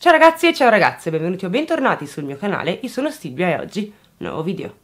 Ciao ragazzi e ciao ragazze, benvenuti o bentornati sul mio canale, io sono Silvia e oggi nuovo video.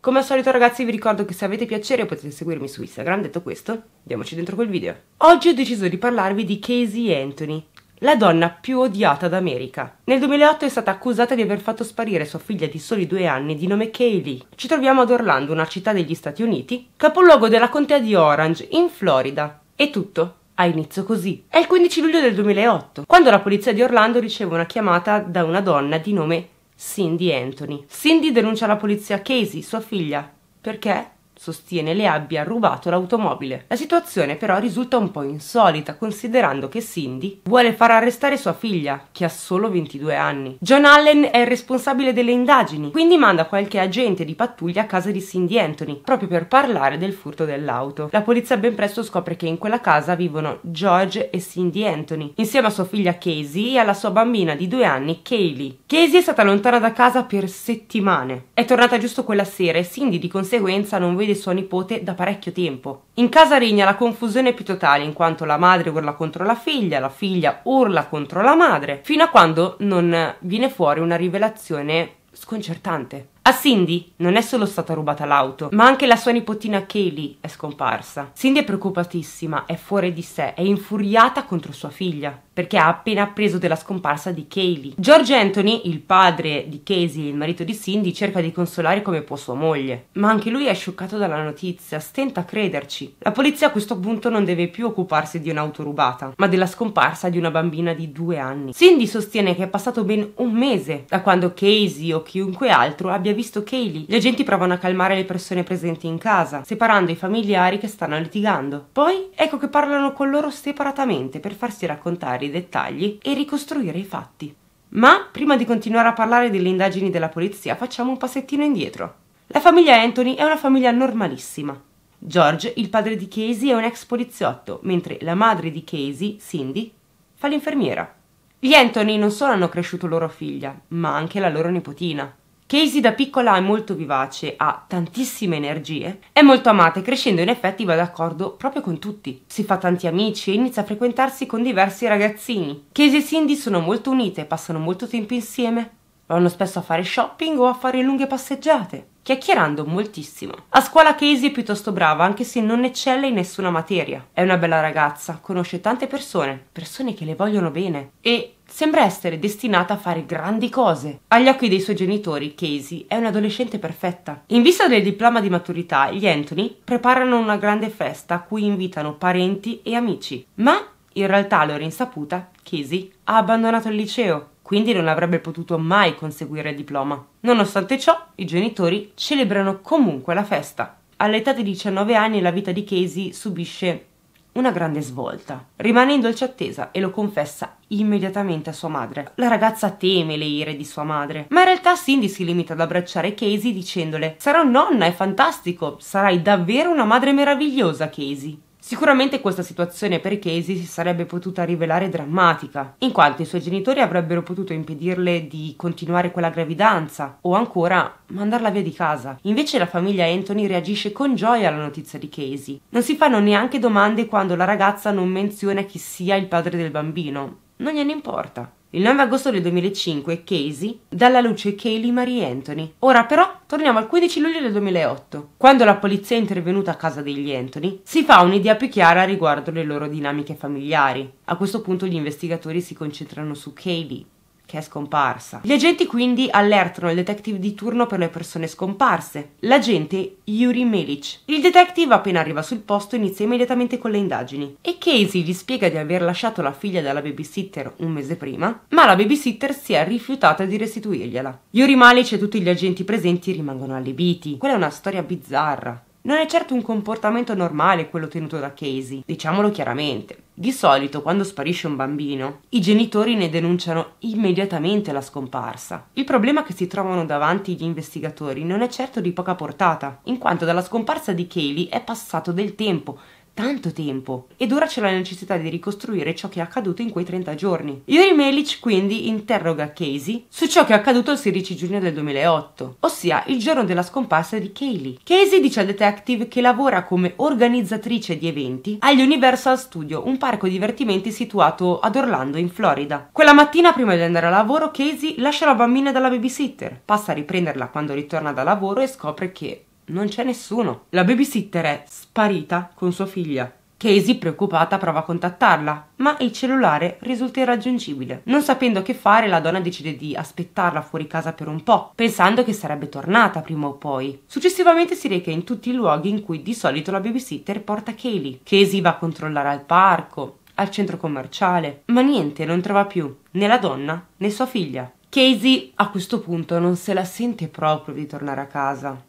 Come al solito ragazzi vi ricordo che se avete piacere potete seguirmi su Instagram, detto questo, diamoci dentro col video. Oggi ho deciso di parlarvi di Casey Anthony, la donna più odiata d'America. Nel 2008 è stata accusata di aver fatto sparire sua figlia di soli due anni di nome Kaylee. Ci troviamo ad Orlando, una città degli Stati Uniti, capoluogo della contea di Orange, in Florida. E tutto ha inizio così. È il 15 luglio del 2008, quando la polizia di Orlando riceve una chiamata da una donna di nome Cindy Anthony. Cindy denuncia alla polizia Casey, sua figlia, perché sostiene le abbia rubato l'automobile. La situazione però risulta un po' insolita considerando che Cindy vuole far arrestare sua figlia, che ha solo 22 anni. John Allen è il responsabile delle indagini, quindi manda qualche agente di pattuglia a casa di Cindy Anthony, proprio per parlare del furto dell'auto. La polizia ben presto scopre che in quella casa vivono George e Cindy Anthony, insieme a sua figlia Casey e alla sua bambina di due anni, Kaylee. Casey è stata lontana da casa per settimane. È tornata giusto quella sera e Cindy di conseguenza non vede di suo nipote da parecchio tempo. In casa regna la confusione più totale in quanto la madre urla contro la figlia, la figlia urla contro la madre, fino a quando non viene fuori una rivelazione sconcertante. A Cindy non è solo stata rubata l'auto, ma anche la sua nipotina Kaylee è scomparsa. Cindy è preoccupatissima, è fuori di sé, è infuriata contro sua figlia perché ha appena appreso della scomparsa di Kaylee. George Anthony, il padre di Casey, e il marito di Cindy, cerca di consolare come può sua moglie, ma anche lui è scioccato dalla notizia, stenta a crederci. La polizia a questo punto non deve più occuparsi di un'auto rubata, ma della scomparsa di una bambina di due anni. Cindy sostiene che è passato ben un mese da quando Casey o chiunque altro abbia visto Kaylee. Gli agenti provano a calmare le persone presenti in casa, separando i familiari che stanno litigando. Poi ecco che parlano con loro separatamente per farsi raccontare i dettagli e ricostruire i fatti. Ma prima di continuare a parlare delle indagini della polizia facciamo un passettino indietro. La famiglia Anthony è una famiglia normalissima. George, il padre di Casey, è un ex poliziotto, mentre la madre di Casey, Cindy, fa l'infermiera. Gli Anthony non solo hanno cresciuto loro figlia, ma anche la loro nipotina. Casey da piccola è molto vivace, ha tantissime energie, è molto amata e crescendo in effetti va d'accordo proprio con tutti. Si fa tanti amici e inizia a frequentarsi con diversi ragazzini. Casey e Cindy sono molto unite, passano molto tempo insieme Vanno spesso a fare shopping o a fare lunghe passeggiate, chiacchierando moltissimo. A scuola Casey è piuttosto brava, anche se non eccelle in nessuna materia. È una bella ragazza, conosce tante persone, persone che le vogliono bene e sembra essere destinata a fare grandi cose. Agli occhi dei suoi genitori, Casey è un'adolescente perfetta. In vista del diploma di maturità, gli Anthony preparano una grande festa a cui invitano parenti e amici. Ma in realtà, a loro insaputa, Casey ha abbandonato il liceo quindi non avrebbe potuto mai conseguire il diploma. Nonostante ciò, i genitori celebrano comunque la festa. All'età di 19 anni la vita di Casey subisce una grande svolta. Rimane in dolce attesa e lo confessa immediatamente a sua madre. La ragazza teme le ire di sua madre, ma in realtà Cindy si limita ad abbracciare Casey dicendole: Sarò nonna, è fantastico, sarai davvero una madre meravigliosa, Casey. Sicuramente questa situazione per Casey si sarebbe potuta rivelare drammatica, in quanto i suoi genitori avrebbero potuto impedirle di continuare quella gravidanza o ancora mandarla via di casa. Invece la famiglia Anthony reagisce con gioia alla notizia di Casey. Non si fanno neanche domande quando la ragazza non menziona chi sia il padre del bambino. Non gliene importa. Il 9 agosto del 2005 Casey dà alla luce Kaylee Marie Anthony. Ora però torniamo al 15 luglio del 2008. Quando la polizia è intervenuta a casa degli Anthony, si fa un'idea più chiara riguardo le loro dinamiche familiari. A questo punto gli investigatori si concentrano su Kaylee, che è scomparsa. Gli agenti quindi allertano il detective di turno per le persone scomparse, l'agente Yuri Melic. Il detective appena arriva sul posto inizia immediatamente con le indagini e Casey gli spiega di aver lasciato la figlia dalla babysitter un mese prima, ma la babysitter si è rifiutata di restituirgliela. Yuri Melic e tutti gli agenti presenti rimangono allibiti. Quella è una storia bizzarra. Non è certo un comportamento normale quello tenuto da Casey, diciamolo chiaramente. Di solito, quando sparisce un bambino, i genitori ne denunciano immediatamente la scomparsa. Il problema che si trovano davanti gli investigatori non è certo di poca portata, in quanto dalla scomparsa di Kaylee è passato del tempo, tanto tempo ed ora c'è la necessità di ricostruire ciò che è accaduto in quei 30 giorni. Yuri Melich quindi interroga Casey su ciò che è accaduto il 16 giugno del 2008, ossia il giorno della scomparsa di Kaylee. Casey dice al detective che lavora come organizzatrice di eventi agli Universal Studio, un parco divertimenti situato ad Orlando in Florida. Quella mattina prima di andare a lavoro Casey lascia la bambina dalla babysitter, passa a riprenderla quando ritorna da lavoro e scopre che non c'è nessuno. La babysitter è sparita con sua figlia. Casey, preoccupata, prova a contattarla, ma il cellulare risulta irraggiungibile. Non sapendo che fare, la donna decide di aspettarla fuori casa per un po', pensando che sarebbe tornata prima o poi. Successivamente si reca in tutti i luoghi in cui di solito la babysitter porta Kaylee. Casey va a controllare al parco, al centro commerciale, ma niente, non trova più né la donna né sua figlia. Casey a questo punto non se la sente proprio di tornare a casa.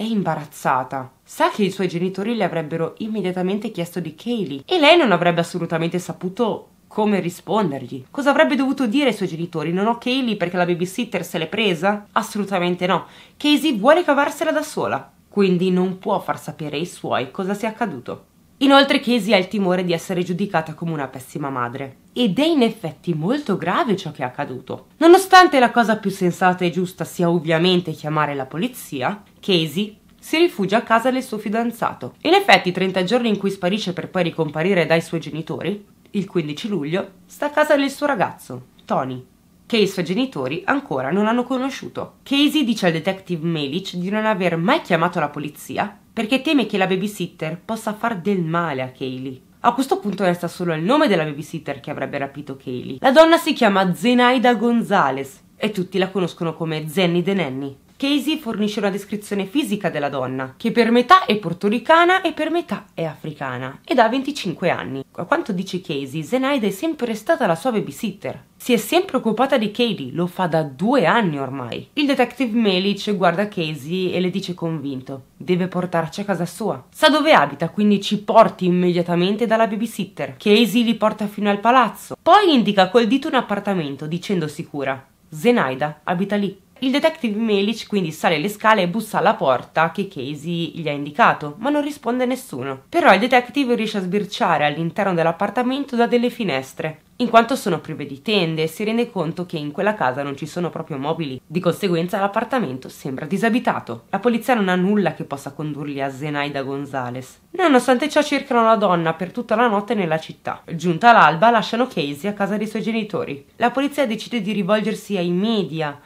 È imbarazzata. Sa che i suoi genitori le avrebbero immediatamente chiesto di Kaylee e lei non avrebbe assolutamente saputo come rispondergli. Cosa avrebbe dovuto dire ai suoi genitori? Non ho Kaylee perché la babysitter se l'è presa? Assolutamente no. Casey vuole cavarsela da sola, quindi non può far sapere ai suoi cosa sia accaduto. Inoltre Casey ha il timore di essere giudicata come una pessima madre. Ed è in effetti molto grave ciò che è accaduto. Nonostante la cosa più sensata e giusta sia ovviamente chiamare la polizia, Casey, si rifugia a casa del suo fidanzato. In effetti, i 30 giorni in cui sparisce per poi ricomparire dai suoi genitori, il 15 luglio, sta a casa del suo ragazzo, Tony, che i suoi genitori ancora non hanno conosciuto. Casey dice al detective Melich di non aver mai chiamato la polizia perché teme che la babysitter possa far del male a Kaylee. A questo punto resta solo il nome della babysitter che avrebbe rapito Kaylee. La donna si chiama Zenaida Gonzalez e tutti la conoscono come Zenny De Nanny. Casey fornisce una descrizione fisica della donna, che per metà è portoricana e per metà è africana, ed ha 25 anni. A quanto dice Casey, Zenaida è sempre stata la sua babysitter. Si è sempre occupata di Katie, lo fa da due anni ormai. Il detective Melich guarda Casey e le dice convinto, deve portarci a casa sua. Sa dove abita, quindi ci porti immediatamente dalla babysitter. Casey li porta fino al palazzo. Poi indica col dito un appartamento, dicendo sicura. Zenaida abita lì. Il detective Melich quindi sale le scale e bussa alla porta che Casey gli ha indicato, ma non risponde nessuno. Però il detective riesce a sbirciare all'interno dell'appartamento da delle finestre. In quanto sono prive di tende, e si rende conto che in quella casa non ci sono proprio mobili, di conseguenza l'appartamento sembra disabitato. La polizia non ha nulla che possa condurli a Zenaida Gonzales. Nonostante ciò cercano la donna per tutta la notte nella città. Giunta l'alba lasciano Casey a casa dei suoi genitori. La polizia decide di rivolgersi ai media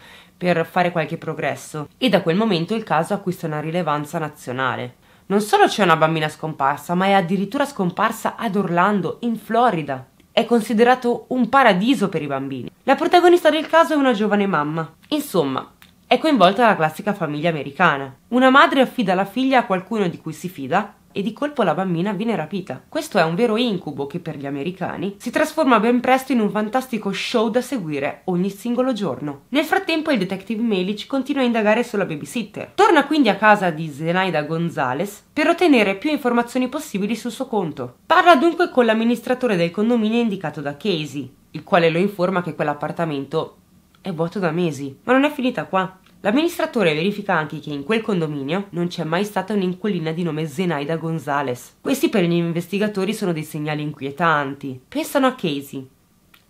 per fare qualche progresso e da quel momento il caso acquista una rilevanza nazionale. Non solo c'è una bambina scomparsa, ma è addirittura scomparsa ad Orlando, in Florida. È considerato un paradiso per i bambini. La protagonista del caso è una giovane mamma. Insomma, è coinvolta la classica famiglia americana. Una madre affida la figlia a qualcuno di cui si fida e di colpo la bambina viene rapita. Questo è un vero incubo che per gli americani si trasforma ben presto in un fantastico show da seguire ogni singolo giorno. Nel frattempo il detective Melich continua a indagare sulla babysitter. Torna quindi a casa di Zenaida Gonzales per ottenere più informazioni possibili sul suo conto. Parla dunque con l'amministratore del condominio indicato da Casey, il quale lo informa che quell'appartamento è vuoto da mesi, ma non è finita qua. L'amministratore verifica anche che in quel condominio non c'è mai stata un'inquilina di nome Zenaida Gonzales. Questi per gli investigatori sono dei segnali inquietanti. Pensano a Casey.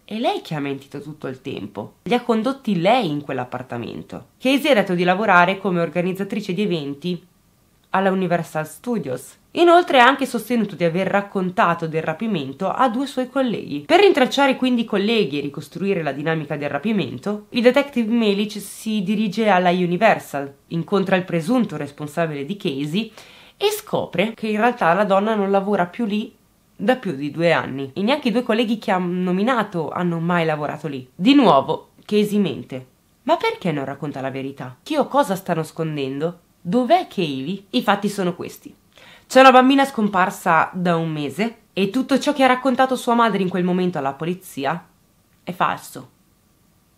È lei che ha mentito tutto il tempo. Li ha condotti lei in quell'appartamento. Casey ha detto di lavorare come organizzatrice di eventi alla Universal Studios. Inoltre ha anche sostenuto di aver raccontato del rapimento a due suoi colleghi. Per rintracciare quindi i colleghi e ricostruire la dinamica del rapimento, il detective Melich si dirige alla Universal, incontra il presunto responsabile di Casey e scopre che in realtà la donna non lavora più lì da più di due anni e neanche i due colleghi che ha nominato hanno mai lavorato lì. Di nuovo, Casey mente. Ma perché non racconta la verità? Chi o cosa sta nascondendo? Dov'è Kaylee? I fatti sono questi. C'è una bambina scomparsa da un mese e tutto ciò che ha raccontato sua madre in quel momento alla polizia è falso.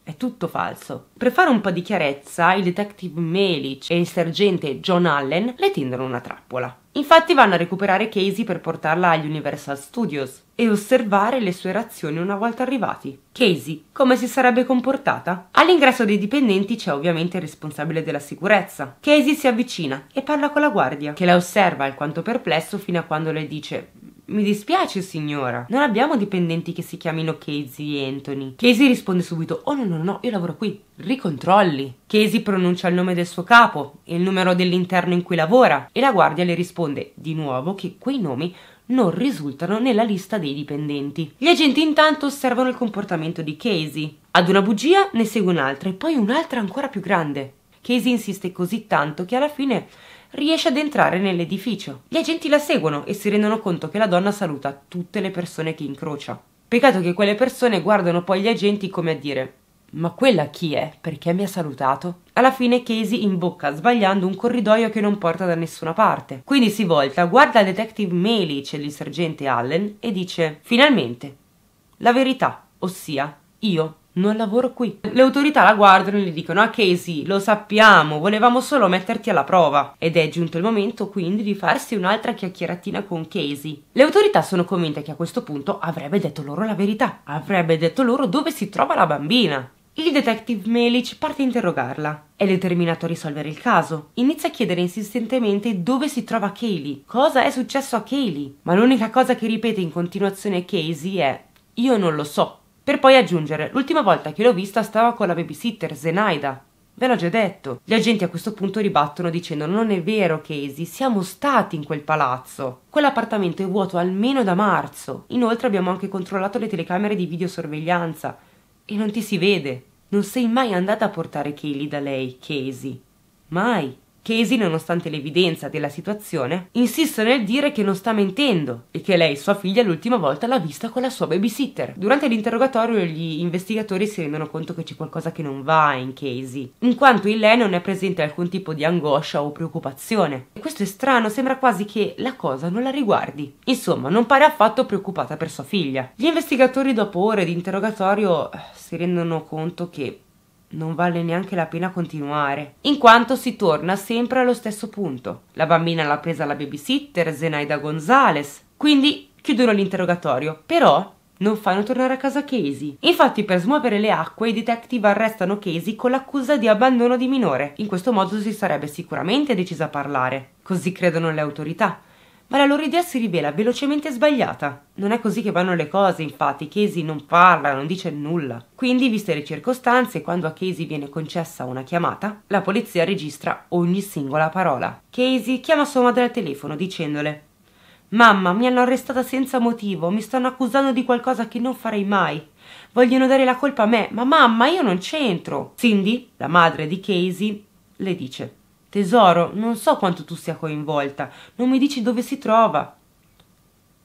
È tutto falso. Per fare un po' di chiarezza, il detective Melich e il sergente John Allen le tendono una trappola. Infatti vanno a recuperare Casey per portarla agli Universal Studios e osservare le sue reazioni una volta arrivati. Casey, come si sarebbe comportata? All'ingresso dei dipendenti c'è ovviamente il responsabile della sicurezza. Casey si avvicina e parla con la guardia, che la osserva alquanto perplesso fino a quando le dice mi dispiace signora, non abbiamo dipendenti che si chiamino Casey e Anthony. Casey risponde subito, oh no no no, io lavoro qui, ricontrolli. Casey pronuncia il nome del suo capo, il numero dell'interno in cui lavora e la guardia le risponde di nuovo che quei nomi non risultano nella lista dei dipendenti. Gli agenti intanto osservano il comportamento di Casey. Ad una bugia ne segue un'altra e poi un'altra ancora più grande. Casey insiste così tanto che alla fine riesce ad entrare nell'edificio. Gli agenti la seguono e si rendono conto che la donna saluta tutte le persone che incrocia. Peccato che quelle persone guardano poi gli agenti come a dire ma quella chi è? Perché mi ha salutato? Alla fine Casey imbocca sbagliando un corridoio che non porta da nessuna parte. Quindi si volta, guarda il detective Melich e il sergente Allen e dice Finalmente, la verità, ossia io non lavoro qui. Le autorità la guardano e le dicono: Ah, Casey, lo sappiamo, volevamo solo metterti alla prova. Ed è giunto il momento quindi di farsi un'altra chiacchieratina con Casey. Le autorità sono convinte che a questo punto avrebbe detto loro la verità, avrebbe detto loro dove si trova la bambina. Il detective Melich parte a interrogarla. È determinato a risolvere il caso. Inizia a chiedere insistentemente dove si trova Kaylee, cosa è successo a Kaylee. Ma l'unica cosa che ripete in continuazione Casey è: Io non lo so. Per poi aggiungere, l'ultima volta che l'ho vista stava con la babysitter Zenaida. Ve l'ho già detto. Gli agenti a questo punto ribattono dicendo non è vero Casey, siamo stati in quel palazzo. Quell'appartamento è vuoto almeno da marzo. Inoltre abbiamo anche controllato le telecamere di videosorveglianza. E non ti si vede. Non sei mai andata a portare Kaylee da lei, Casey. Mai. Casey, nonostante l'evidenza della situazione, insiste nel dire che non sta mentendo e che lei, sua figlia, l'ultima volta l'ha vista con la sua babysitter. Durante l'interrogatorio gli investigatori si rendono conto che c'è qualcosa che non va in Casey, in quanto in lei non è presente alcun tipo di angoscia o preoccupazione. E questo è strano, sembra quasi che la cosa non la riguardi. Insomma, non pare affatto preoccupata per sua figlia. Gli investigatori dopo ore di interrogatorio si rendono conto che non vale neanche la pena continuare, in quanto si torna sempre allo stesso punto. La bambina l'ha presa la babysitter Zenaida Gonzales, quindi chiudono l'interrogatorio, però non fanno tornare a casa Casey. Infatti, per smuovere le acque, i detective arrestano Casey con l'accusa di abbandono di minore. In questo modo si sarebbe sicuramente decisa a parlare. Così credono le autorità ma la loro idea si rivela velocemente sbagliata. Non è così che vanno le cose, infatti, Casey non parla, non dice nulla. Quindi, viste le circostanze, quando a Casey viene concessa una chiamata, la polizia registra ogni singola parola. Casey chiama sua madre al telefono dicendole Mamma, mi hanno arrestata senza motivo, mi stanno accusando di qualcosa che non farei mai. Vogliono dare la colpa a me, ma mamma, io non c'entro. Cindy, la madre di Casey, le dice Tesoro, non so quanto tu sia coinvolta, non mi dici dove si trova.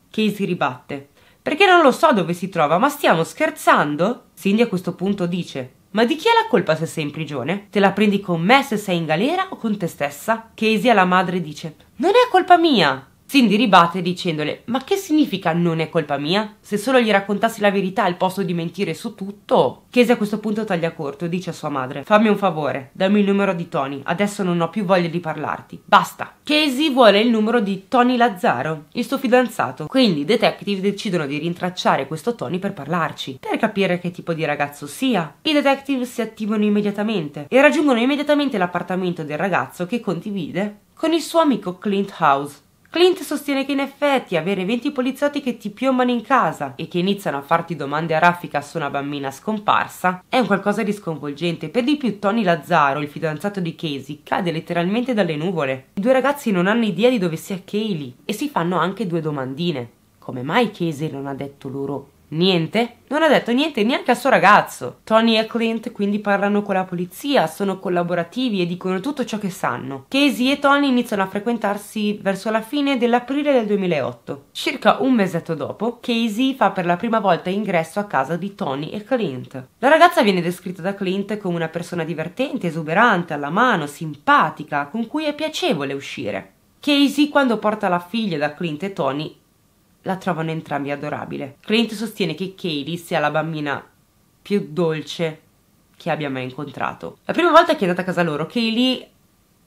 Casey ribatte. Perché non lo so dove si trova, ma stiamo scherzando? Cindy a questo punto dice. Ma di chi è la colpa se sei in prigione? Te la prendi con me se sei in galera o con te stessa? Casey alla madre dice: Non è colpa mia! Cindy ribatte dicendole ma che significa non è colpa mia? Se solo gli raccontassi la verità al posto di mentire su tutto? Casey a questo punto taglia corto e dice a sua madre fammi un favore, dammi il numero di Tony, adesso non ho più voglia di parlarti, basta. Casey vuole il numero di Tony Lazzaro, il suo fidanzato, quindi i detective decidono di rintracciare questo Tony per parlarci, per capire che tipo di ragazzo sia. I detective si attivano immediatamente e raggiungono immediatamente l'appartamento del ragazzo che condivide con il suo amico Clint House. Clint sostiene che in effetti avere 20 poliziotti che ti piombano in casa e che iniziano a farti domande a raffica su una bambina scomparsa è un qualcosa di sconvolgente. Per di più Tony Lazzaro, il fidanzato di Casey, cade letteralmente dalle nuvole. I due ragazzi non hanno idea di dove sia Kaylee e si fanno anche due domandine. Come mai Casey non ha detto loro Niente? Non ha detto niente neanche al suo ragazzo. Tony e Clint quindi parlano con la polizia, sono collaborativi e dicono tutto ciò che sanno. Casey e Tony iniziano a frequentarsi verso la fine dell'aprile del 2008. Circa un mesetto dopo, Casey fa per la prima volta ingresso a casa di Tony e Clint. La ragazza viene descritta da Clint come una persona divertente, esuberante, alla mano, simpatica, con cui è piacevole uscire. Casey, quando porta la figlia da Clint e Tony, la trovano entrambi adorabile. Clint sostiene che Kaylee sia la bambina più dolce che abbia mai incontrato. La prima volta che è andata a casa loro, Kaylee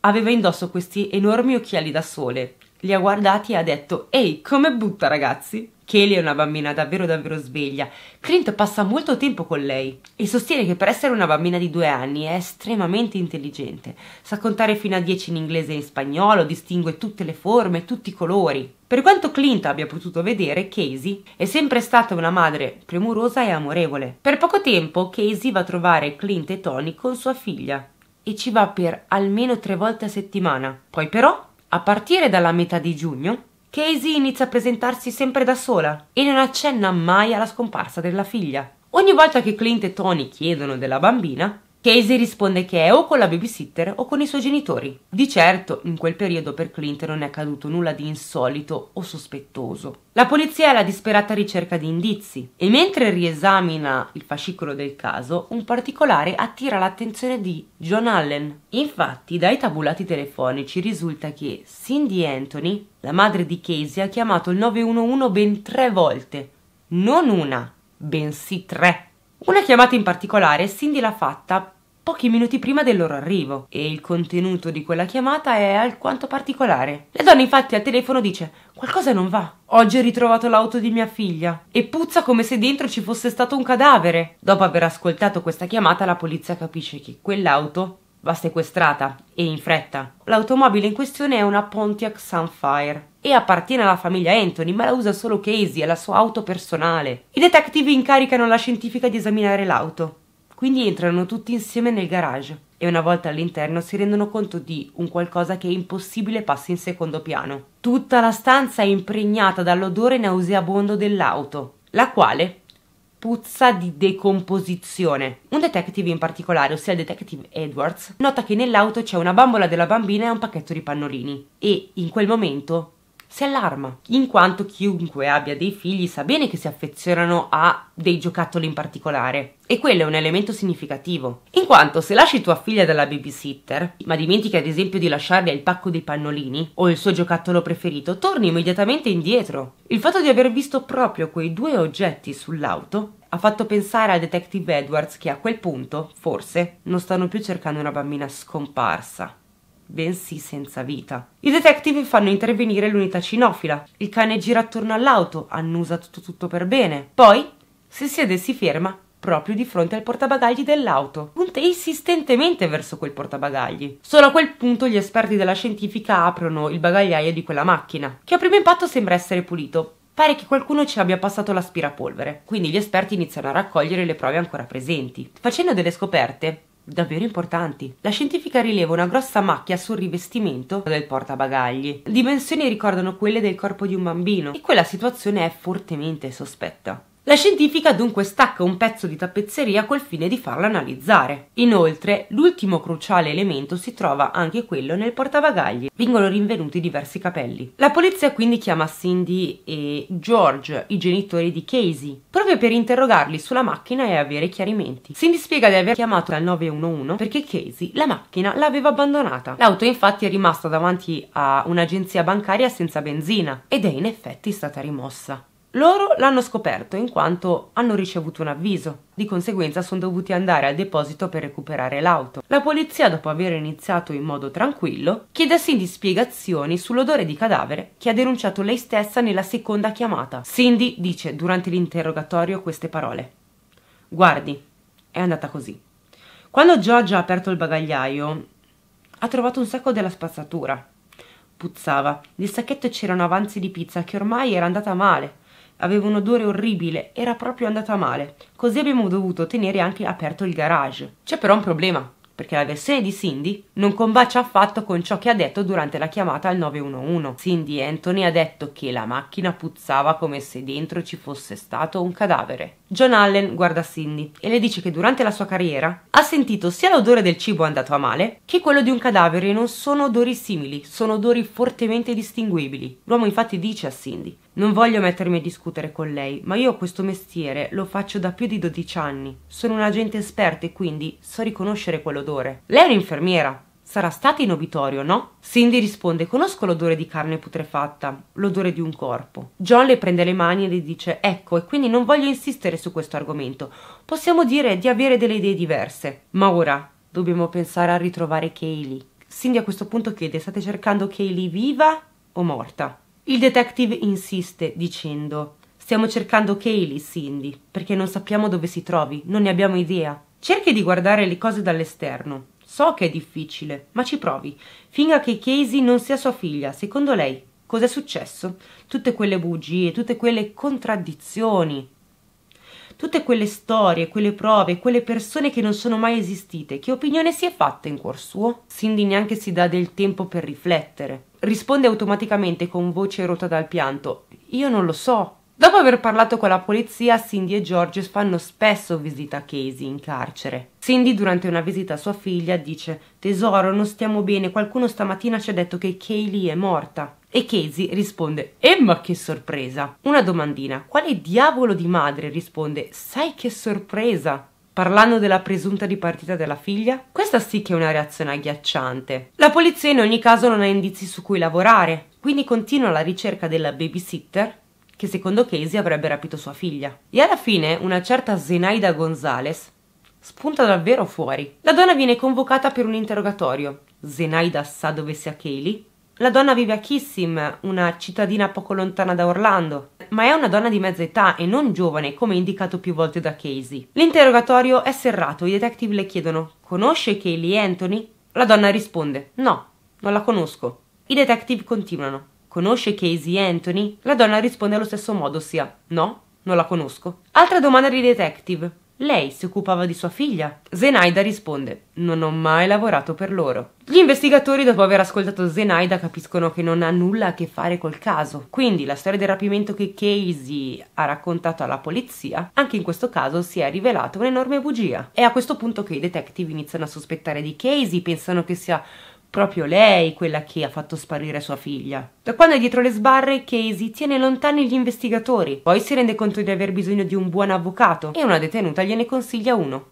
aveva indosso questi enormi occhiali da sole li ha guardati e ha detto «Ehi, come butta ragazzi?» Kelly è una bambina davvero davvero sveglia. Clint passa molto tempo con lei e sostiene che per essere una bambina di due anni è estremamente intelligente. Sa contare fino a dieci in inglese e in spagnolo, distingue tutte le forme, tutti i colori. Per quanto Clint abbia potuto vedere, Casey è sempre stata una madre premurosa e amorevole. Per poco tempo Casey va a trovare Clint e Tony con sua figlia e ci va per almeno tre volte a settimana. Poi però a partire dalla metà di giugno, Casey inizia a presentarsi sempre da sola e non accenna mai alla scomparsa della figlia. Ogni volta che Clint e Tony chiedono della bambina, Casey risponde che è o con la babysitter o con i suoi genitori. Di certo, in quel periodo per Clint non è accaduto nulla di insolito o sospettoso. La polizia è alla disperata ricerca di indizi e mentre riesamina il fascicolo del caso, un particolare attira l'attenzione di John Allen. Infatti, dai tabulati telefonici risulta che Cindy Anthony, la madre di Casey, ha chiamato il 911 ben tre volte. Non una, bensì tre. Una chiamata in particolare Cindy l'ha fatta pochi minuti prima del loro arrivo e il contenuto di quella chiamata è alquanto particolare. La donna infatti al telefono dice qualcosa non va. Oggi ho ritrovato l'auto di mia figlia e puzza come se dentro ci fosse stato un cadavere. Dopo aver ascoltato questa chiamata la polizia capisce che quell'auto va sequestrata e in fretta. L'automobile in questione è una Pontiac Sunfire e appartiene alla famiglia Anthony, ma la usa solo Casey, è la sua auto personale. I detective incaricano la scientifica di esaminare l'auto. Quindi entrano tutti insieme nel garage e una volta all'interno si rendono conto di un qualcosa che è impossibile passi in secondo piano. Tutta la stanza è impregnata dall'odore nauseabondo dell'auto, la quale puzza di decomposizione. Un detective in particolare, ossia il detective Edwards, nota che nell'auto c'è una bambola della bambina e un pacchetto di pannolini e in quel momento si allarma, in quanto chiunque abbia dei figli sa bene che si affezionano a dei giocattoli in particolare. E quello è un elemento significativo, in quanto se lasci tua figlia dalla babysitter, ma dimentichi ad esempio di lasciarle il pacco dei pannolini o il suo giocattolo preferito, torni immediatamente indietro. Il fatto di aver visto proprio quei due oggetti sull'auto ha fatto pensare al detective Edwards che a quel punto, forse, non stanno più cercando una bambina scomparsa, bensì senza vita. I detective fanno intervenire l'unità cinofila. Il cane gira attorno all'auto, annusa tutto, tutto per bene. Poi si siede e si ferma proprio di fronte al portabagagli dell'auto. Punta insistentemente verso quel portabagagli. Solo a quel punto gli esperti della scientifica aprono il bagagliaio di quella macchina, che a primo impatto sembra essere pulito. Pare che qualcuno ci abbia passato l'aspirapolvere, quindi gli esperti iniziano a raccogliere le prove ancora presenti. Facendo delle scoperte, davvero importanti. La scientifica rileva una grossa macchia sul rivestimento del portabagagli. Dimensioni ricordano quelle del corpo di un bambino e quella situazione è fortemente sospetta. La scientifica dunque stacca un pezzo di tappezzeria col fine di farla analizzare. Inoltre, l'ultimo cruciale elemento si trova anche quello nel portabagagli. Vengono rinvenuti diversi capelli. La polizia quindi chiama Cindy e George, i genitori di Casey, proprio per interrogarli sulla macchina e avere chiarimenti. Cindy spiega di aver chiamato al 911 perché Casey la macchina l'aveva abbandonata. L'auto infatti è rimasta davanti a un'agenzia bancaria senza benzina ed è in effetti stata rimossa. Loro l'hanno scoperto in quanto hanno ricevuto un avviso, di conseguenza sono dovuti andare al deposito per recuperare l'auto. La polizia, dopo aver iniziato in modo tranquillo, chiede a Cindy spiegazioni sull'odore di cadavere che ha denunciato lei stessa nella seconda chiamata. Cindy dice durante l'interrogatorio queste parole. Guardi, è andata così. Quando Giorgia ha aperto il bagagliaio, ha trovato un sacco della spazzatura. Puzzava, nel sacchetto c'erano avanzi di pizza che ormai era andata male aveva un odore orribile, era proprio andata male, così abbiamo dovuto tenere anche aperto il garage. C'è però un problema, perché la versione di Cindy non combacia affatto con ciò che ha detto durante la chiamata al 911. Cindy Anthony ha detto che la macchina puzzava come se dentro ci fosse stato un cadavere. John Allen guarda Cindy e le dice che durante la sua carriera ha sentito sia l'odore del cibo andato a male che quello di un cadavere non sono odori simili, sono odori fortemente distinguibili. L'uomo infatti dice a Cindy non voglio mettermi a discutere con lei, ma io questo mestiere lo faccio da più di 12 anni. Sono un agente esperto e quindi so riconoscere quell'odore. Lei è un'infermiera. Sarà stata in obitorio, no? Cindy risponde: Conosco l'odore di carne putrefatta, l'odore di un corpo. John le prende le mani e le dice: Ecco, e quindi non voglio insistere su questo argomento. Possiamo dire di avere delle idee diverse. Ma ora dobbiamo pensare a ritrovare Kaylee. Cindy a questo punto chiede: State cercando Kaylee viva o morta? Il detective insiste dicendo Stiamo cercando Kaylee, Cindy, perché non sappiamo dove si trovi, non ne abbiamo idea. Cerchi di guardare le cose dall'esterno. So che è difficile, ma ci provi. Finga che Casey non sia sua figlia, secondo lei. Cos'è successo? Tutte quelle bugie, tutte quelle contraddizioni tutte quelle storie, quelle prove, quelle persone che non sono mai esistite, che opinione si è fatta in cuor suo? Cindy neanche si dà del tempo per riflettere. Risponde automaticamente con voce rotta dal pianto: Io non lo so. Dopo aver parlato con la polizia, Cindy e George fanno spesso visita a Casey in carcere. Cindy durante una visita a sua figlia dice Tesoro, non stiamo bene, qualcuno stamattina ci ha detto che Kaylee è morta. E Casey risponde Eh ma che sorpresa! Una domandina, quale diavolo di madre risponde Sai che sorpresa! parlando della presunta ripartita della figlia? Questa sì che è una reazione agghiacciante. La polizia in ogni caso non ha indizi su cui lavorare, quindi continua la ricerca della babysitter che secondo Casey avrebbe rapito sua figlia. E alla fine una certa Zenaida Gonzales spunta davvero fuori. La donna viene convocata per un interrogatorio. Zenaida sa dove sia Kaylee. La donna vive a Kissim, una cittadina poco lontana da Orlando, ma è una donna di mezza età e non giovane, come indicato più volte da Casey. L'interrogatorio è serrato, i detective le chiedono: "Conosce Kaylee Anthony?" La donna risponde: "No, non la conosco". I detective continuano: Conosce Casey Anthony? La donna risponde allo stesso modo, ossia no, non la conosco. Altra domanda di detective. Lei si occupava di sua figlia? Zenaida risponde: Non ho mai lavorato per loro. Gli investigatori, dopo aver ascoltato Zenaida, capiscono che non ha nulla a che fare col caso. Quindi la storia del rapimento che Casey ha raccontato alla polizia, anche in questo caso si è rivelata un'enorme bugia. È a questo punto che i detective iniziano a sospettare di Casey, pensano che sia Proprio lei quella che ha fatto sparire sua figlia. Da quando è dietro le sbarre, Casey tiene lontani gli investigatori, poi si rende conto di aver bisogno di un buon avvocato e una detenuta gliene consiglia uno.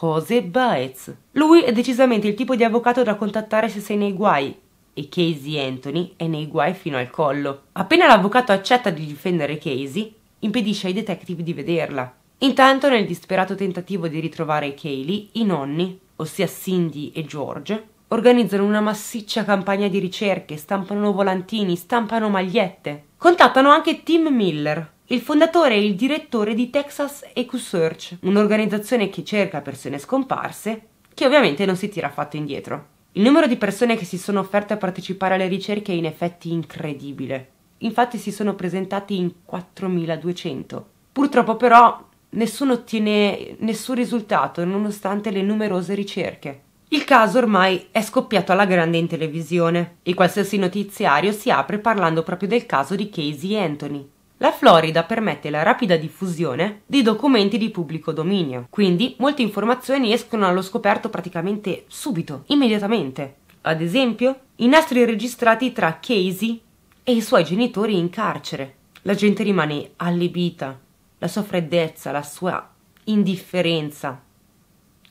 Jose Baez. Lui è decisamente il tipo di avvocato da contattare se sei nei guai, e Casey Anthony è nei guai fino al collo. Appena l'avvocato accetta di difendere Casey, impedisce ai detective di vederla. Intanto, nel disperato tentativo di ritrovare Kaylee, i nonni, ossia Cindy e George, organizzano una massiccia campagna di ricerche, stampano volantini, stampano magliette. Contattano anche Tim Miller, il fondatore e il direttore di Texas EcoSearch, un'organizzazione che cerca persone scomparse, che ovviamente non si tira affatto indietro. Il numero di persone che si sono offerte a partecipare alle ricerche è in effetti incredibile. Infatti si sono presentati in 4200. Purtroppo però nessuno ottiene nessun risultato nonostante le numerose ricerche. Il caso ormai è scoppiato alla grande in televisione e qualsiasi notiziario si apre parlando proprio del caso di Casey Anthony. La Florida permette la rapida diffusione di documenti di pubblico dominio, quindi molte informazioni escono allo scoperto praticamente subito, immediatamente. Ad esempio, i nastri registrati tra Casey e i suoi genitori in carcere. La gente rimane allibita, la sua freddezza, la sua indifferenza,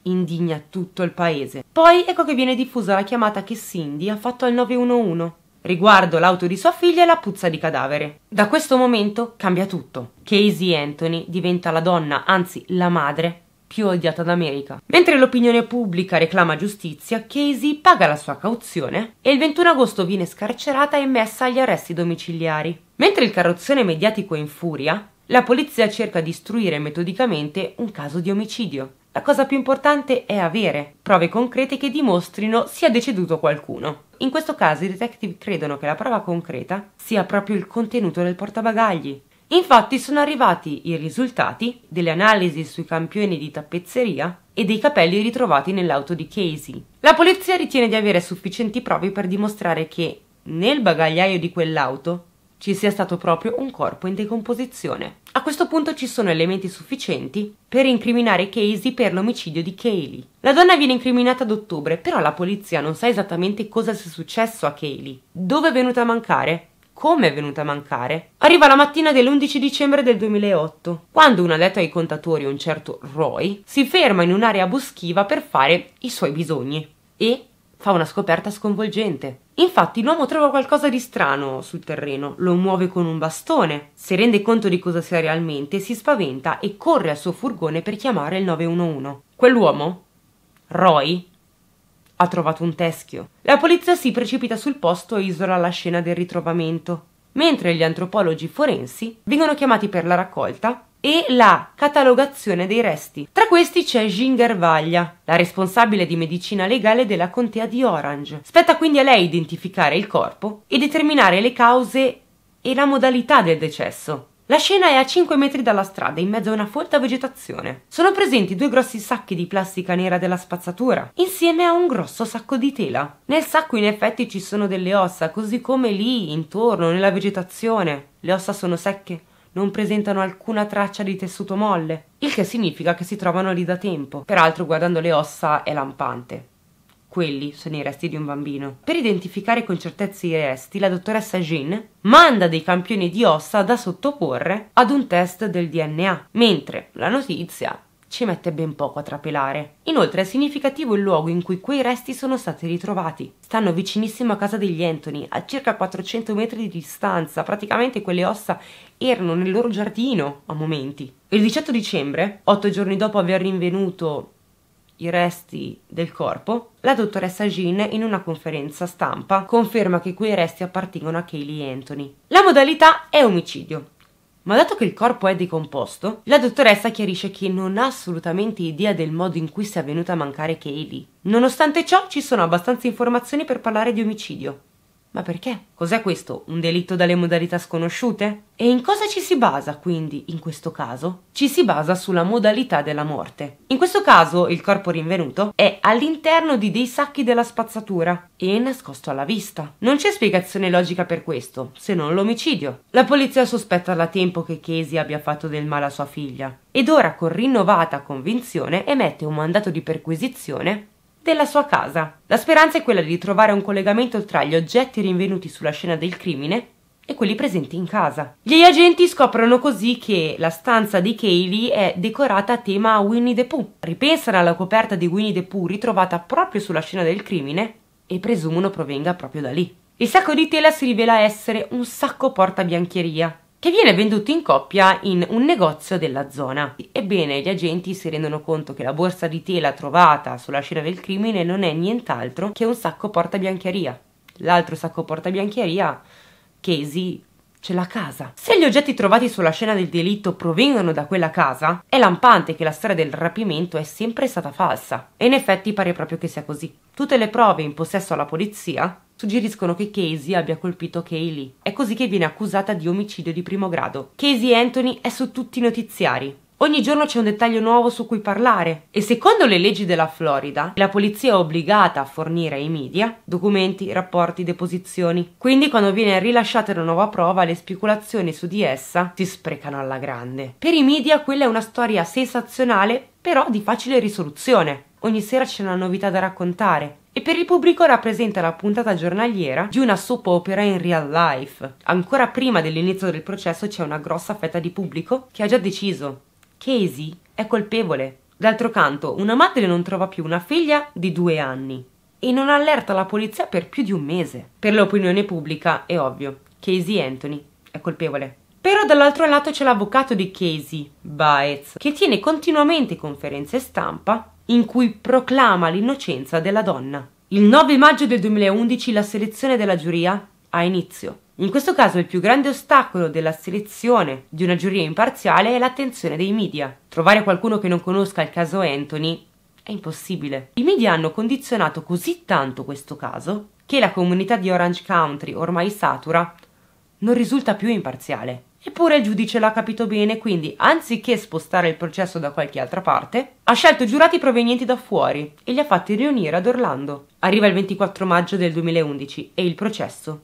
Indigna tutto il paese. Poi ecco che viene diffusa la chiamata che Cindy ha fatto al 911 riguardo l'auto di sua figlia e la puzza di cadavere. Da questo momento cambia tutto. Casey Anthony diventa la donna, anzi la madre, più odiata d'America. Mentre l'opinione pubblica reclama giustizia, Casey paga la sua cauzione e il 21 agosto viene scarcerata e messa agli arresti domiciliari. Mentre il carrozzone mediatico è in furia, la polizia cerca di istruire metodicamente un caso di omicidio. La cosa più importante è avere prove concrete che dimostrino sia deceduto qualcuno. In questo caso i detective credono che la prova concreta sia proprio il contenuto del portabagagli. Infatti sono arrivati i risultati delle analisi sui campioni di tappezzeria e dei capelli ritrovati nell'auto di Casey. La polizia ritiene di avere sufficienti prove per dimostrare che nel bagagliaio di quell'auto ci sia stato proprio un corpo in decomposizione. A questo punto ci sono elementi sufficienti per incriminare Casey per l'omicidio di Kaylee. La donna viene incriminata ad ottobre, però la polizia non sa esattamente cosa sia successo a Kaylee, dove è venuta a mancare, come è venuta a mancare, arriva la mattina dell'11 dicembre del 2008, quando un addetto ai contatori, un certo Roy, si ferma in un'area boschiva per fare i suoi bisogni e fa una scoperta sconvolgente. Infatti l'uomo trova qualcosa di strano sul terreno, lo muove con un bastone, si rende conto di cosa sia realmente, si spaventa e corre al suo furgone per chiamare il 911. Quell'uomo, Roy, ha trovato un teschio. La polizia si precipita sul posto e isola la scena del ritrovamento mentre gli antropologi forensi vengono chiamati per la raccolta e la catalogazione dei resti. Tra questi c'è Jean Gervaglia, la responsabile di medicina legale della contea di Orange. Spetta quindi a lei identificare il corpo e determinare le cause e la modalità del decesso. La scena è a 5 metri dalla strada, in mezzo a una folta vegetazione. Sono presenti due grossi sacchi di plastica nera della spazzatura, insieme a un grosso sacco di tela. Nel sacco in effetti ci sono delle ossa, così come lì, intorno, nella vegetazione. Le ossa sono secche, non presentano alcuna traccia di tessuto molle, il che significa che si trovano lì da tempo. Peraltro, guardando le ossa, è lampante. Quelli sono i resti di un bambino. Per identificare con certezza i resti, la dottoressa Jean manda dei campioni di ossa da sottoporre ad un test del DNA, mentre la notizia ci mette ben poco a trapelare. Inoltre è significativo il luogo in cui quei resti sono stati ritrovati. Stanno vicinissimo a casa degli Anthony, a circa 400 metri di distanza, praticamente quelle ossa erano nel loro giardino a momenti. Il 18 dicembre, otto giorni dopo aver rinvenuto i resti del corpo, la dottoressa Jean in una conferenza stampa conferma che quei resti appartengono a Kaylee Anthony. La modalità è omicidio. Ma dato che il corpo è decomposto, la dottoressa chiarisce che non ha assolutamente idea del modo in cui sia venuta a mancare Kaylee. Nonostante ciò, ci sono abbastanza informazioni per parlare di omicidio. Ma perché? Cos'è questo? Un delitto dalle modalità sconosciute? E in cosa ci si basa, quindi, in questo caso? Ci si basa sulla modalità della morte. In questo caso, il corpo rinvenuto è all'interno di dei sacchi della spazzatura e nascosto alla vista. Non c'è spiegazione logica per questo, se non l'omicidio. La polizia sospetta da tempo che Casey abbia fatto del male a sua figlia ed ora con rinnovata convinzione emette un mandato di perquisizione della sua casa. La speranza è quella di trovare un collegamento tra gli oggetti rinvenuti sulla scena del crimine e quelli presenti in casa. Gli agenti scoprono così che la stanza di Kaylee è decorata a tema Winnie the Pooh. Ripensano alla coperta di Winnie the Pooh ritrovata proprio sulla scena del crimine e presumono provenga proprio da lì. Il sacco di tela si rivela essere un sacco porta biancheria, che viene venduto in coppia in un negozio della zona. Ebbene, gli agenti si rendono conto che la borsa di tela trovata sulla scena del crimine non è nient'altro che un sacco porta biancheria. L'altro sacco porta portabiancheria Casey c'è la casa. Se gli oggetti trovati sulla scena del delitto provengono da quella casa, è lampante che la storia del rapimento è sempre stata falsa. E in effetti pare proprio che sia così. Tutte le prove in possesso alla polizia suggeriscono che Casey abbia colpito Kaylee. È così che viene accusata di omicidio di primo grado. Casey Anthony è su tutti i notiziari. Ogni giorno c'è un dettaglio nuovo su cui parlare e secondo le leggi della Florida la polizia è obbligata a fornire ai media documenti, rapporti, deposizioni. Quindi quando viene rilasciata una nuova prova le speculazioni su di essa si sprecano alla grande. Per i media quella è una storia sensazionale però di facile risoluzione. Ogni sera c'è una novità da raccontare e per il pubblico rappresenta la puntata giornaliera di una soap opera in real life. Ancora prima dell'inizio del processo c'è una grossa fetta di pubblico che ha già deciso Casey è colpevole. D'altro canto, una madre non trova più una figlia di due anni e non allerta la polizia per più di un mese. Per l'opinione pubblica è ovvio, Casey Anthony è colpevole. Però dall'altro lato c'è l'avvocato di Casey, Baez, che tiene continuamente conferenze stampa in cui proclama l'innocenza della donna. Il 9 maggio del 2011 la selezione della giuria ha inizio. In questo caso il più grande ostacolo della selezione di una giuria imparziale è l'attenzione dei media. Trovare qualcuno che non conosca il caso Anthony è impossibile. I media hanno condizionato così tanto questo caso che la comunità di Orange Country, ormai satura, non risulta più imparziale. Eppure il giudice l'ha capito bene, quindi anziché spostare il processo da qualche altra parte, ha scelto giurati provenienti da fuori e li ha fatti riunire ad Orlando. Arriva il 24 maggio del 2011 e il processo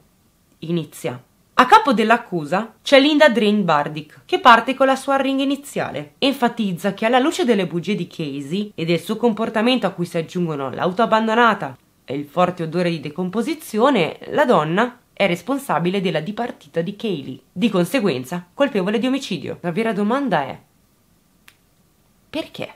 inizia. A capo dell'accusa c'è Linda Drin Bardick, che parte con la sua ring iniziale. Enfatizza che alla luce delle bugie di Casey e del suo comportamento a cui si aggiungono l'auto abbandonata e il forte odore di decomposizione, la donna è responsabile della dipartita di Kaylee, di conseguenza colpevole di omicidio. La vera domanda è perché?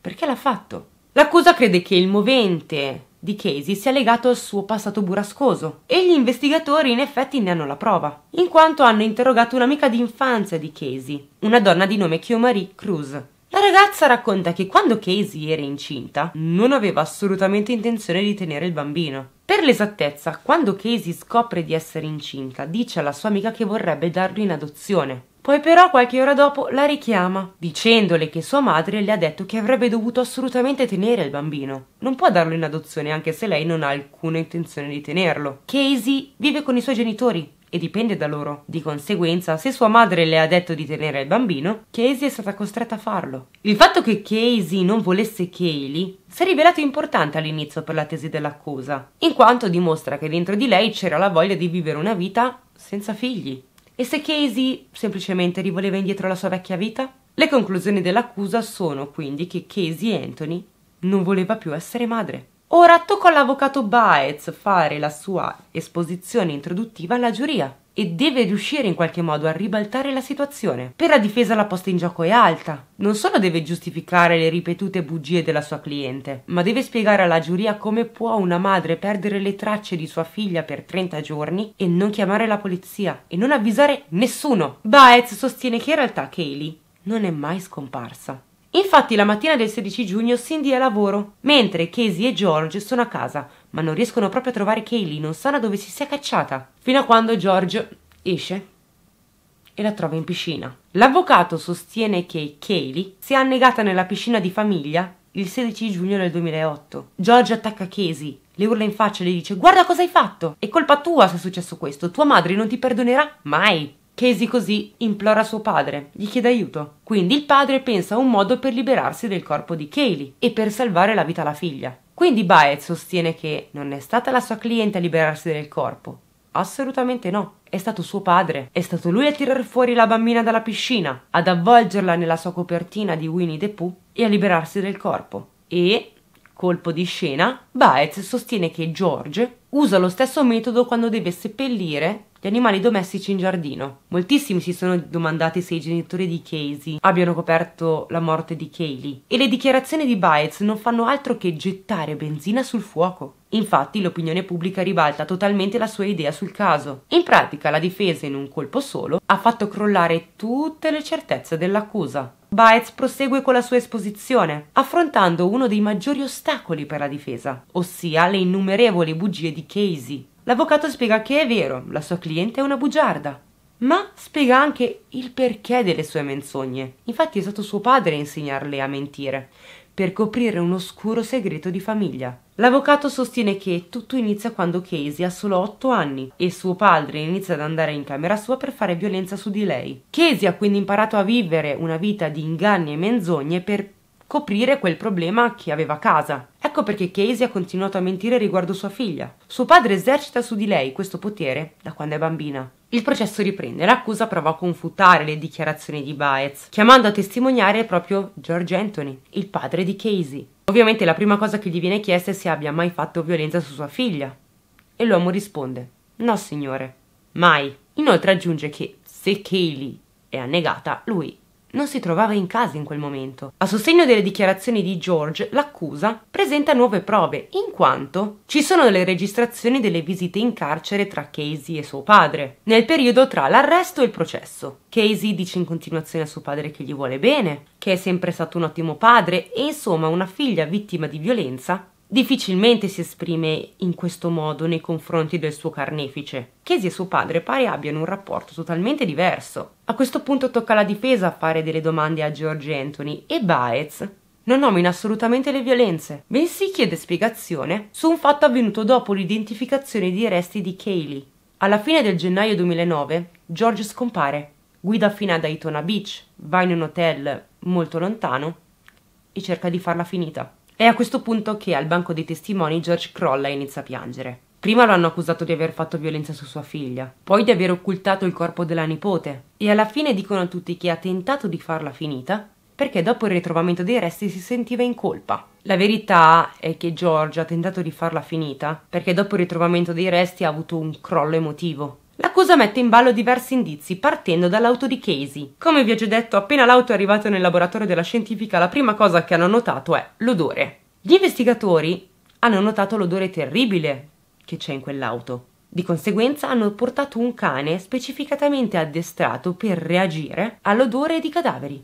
Perché l'ha fatto? L'accusa crede che il movente di Casey sia legato al suo passato burrascoso e gli investigatori in effetti ne hanno la prova, in quanto hanno interrogato un'amica di infanzia di Casey, una donna di nome Kiomarie Cruz. La ragazza racconta che quando Casey era incinta non aveva assolutamente intenzione di tenere il bambino. Per l'esattezza, quando Casey scopre di essere incinta, dice alla sua amica che vorrebbe darlo in adozione. Poi però qualche ora dopo la richiama, dicendole che sua madre le ha detto che avrebbe dovuto assolutamente tenere il bambino. Non può darlo in adozione anche se lei non ha alcuna intenzione di tenerlo. Casey vive con i suoi genitori e dipende da loro. Di conseguenza, se sua madre le ha detto di tenere il bambino, Casey è stata costretta a farlo. Il fatto che Casey non volesse Kaylee si è rivelato importante all'inizio per la tesi dell'accusa, in quanto dimostra che dentro di lei c'era la voglia di vivere una vita senza figli. E se Casey semplicemente rivoleva indietro la sua vecchia vita? Le conclusioni dell'accusa sono quindi che Casey Anthony non voleva più essere madre. Ora tocca all'avvocato Baez fare la sua esposizione introduttiva alla giuria e deve riuscire in qualche modo a ribaltare la situazione. Per la difesa la posta in gioco è alta. Non solo deve giustificare le ripetute bugie della sua cliente, ma deve spiegare alla giuria come può una madre perdere le tracce di sua figlia per 30 giorni e non chiamare la polizia e non avvisare nessuno. Baez sostiene che in realtà Kaylee non è mai scomparsa. Infatti la mattina del 16 giugno Cindy è a lavoro, mentre Casey e George sono a casa ma non riescono proprio a trovare Kaylee, non sanno dove si sia cacciata. Fino a quando George esce e la trova in piscina. L'avvocato sostiene che Kaylee si è annegata nella piscina di famiglia il 16 giugno del 2008. George attacca Casey, le urla in faccia e le dice guarda cosa hai fatto, è colpa tua se è successo questo, tua madre non ti perdonerà mai. Casey così implora suo padre, gli chiede aiuto. Quindi il padre pensa a un modo per liberarsi del corpo di Kaylee e per salvare la vita alla figlia. Quindi Baez sostiene che non è stata la sua cliente a liberarsi del corpo. Assolutamente no. È stato suo padre. È stato lui a tirar fuori la bambina dalla piscina, ad avvolgerla nella sua copertina di Winnie the Pooh e a liberarsi del corpo. E, colpo di scena, Baez sostiene che George usa lo stesso metodo quando deve seppellire gli animali domestici in giardino. Moltissimi si sono domandati se i genitori di Casey abbiano coperto la morte di Kaylee e le dichiarazioni di Baez non fanno altro che gettare benzina sul fuoco. Infatti l'opinione pubblica ribalta totalmente la sua idea sul caso. In pratica la difesa in un colpo solo ha fatto crollare tutte le certezze dell'accusa. Baez prosegue con la sua esposizione, affrontando uno dei maggiori ostacoli per la difesa, ossia le innumerevoli bugie di Casey. L'avvocato spiega che è vero, la sua cliente è una bugiarda, ma spiega anche il perché delle sue menzogne. Infatti è stato suo padre a insegnarle a mentire, per coprire un oscuro segreto di famiglia. L'avvocato sostiene che tutto inizia quando Casey ha solo 8 anni e suo padre inizia ad andare in camera sua per fare violenza su di lei. Casey ha quindi imparato a vivere una vita di inganni e menzogne per coprire quel problema che aveva a casa. Ecco perché Casey ha continuato a mentire riguardo sua figlia. Suo padre esercita su di lei questo potere da quando è bambina. Il processo riprende l'accusa prova a confutare le dichiarazioni di Baez, chiamando a testimoniare proprio George Anthony, il padre di Casey. Ovviamente la prima cosa che gli viene chiesta è se abbia mai fatto violenza su sua figlia. E l'uomo risponde: No, signore, mai. Inoltre aggiunge che se Kaylee è annegata, lui non si trovava in casa in quel momento. A sostegno delle dichiarazioni di George, l'accusa presenta nuove prove, in quanto ci sono le registrazioni delle visite in carcere tra Casey e suo padre, nel periodo tra l'arresto e il processo. Casey dice in continuazione a suo padre che gli vuole bene, che è sempre stato un ottimo padre e insomma una figlia vittima di violenza difficilmente si esprime in questo modo nei confronti del suo carnefice. Casey e suo padre pare abbiano un rapporto totalmente diverso. A questo punto tocca alla difesa fare delle domande a George Anthony e Baez non nomina assolutamente le violenze, bensì chiede spiegazione su un fatto avvenuto dopo l'identificazione dei resti di Cayley. Alla fine del gennaio 2009, George scompare, guida fino a Daytona Beach, va in un hotel molto lontano e cerca di farla finita. È a questo punto che al banco dei testimoni George crolla e inizia a piangere. Prima lo hanno accusato di aver fatto violenza su sua figlia, poi di aver occultato il corpo della nipote e alla fine dicono a tutti che ha tentato di farla finita perché dopo il ritrovamento dei resti si sentiva in colpa. La verità è che George ha tentato di farla finita perché dopo il ritrovamento dei resti ha avuto un crollo emotivo L'accusa mette in ballo diversi indizi partendo dall'auto di Casey. Come vi ho già detto, appena l'auto è arrivata nel laboratorio della scientifica, la prima cosa che hanno notato è l'odore. Gli investigatori hanno notato l'odore terribile che c'è in quell'auto. Di conseguenza hanno portato un cane specificatamente addestrato per reagire all'odore di cadaveri.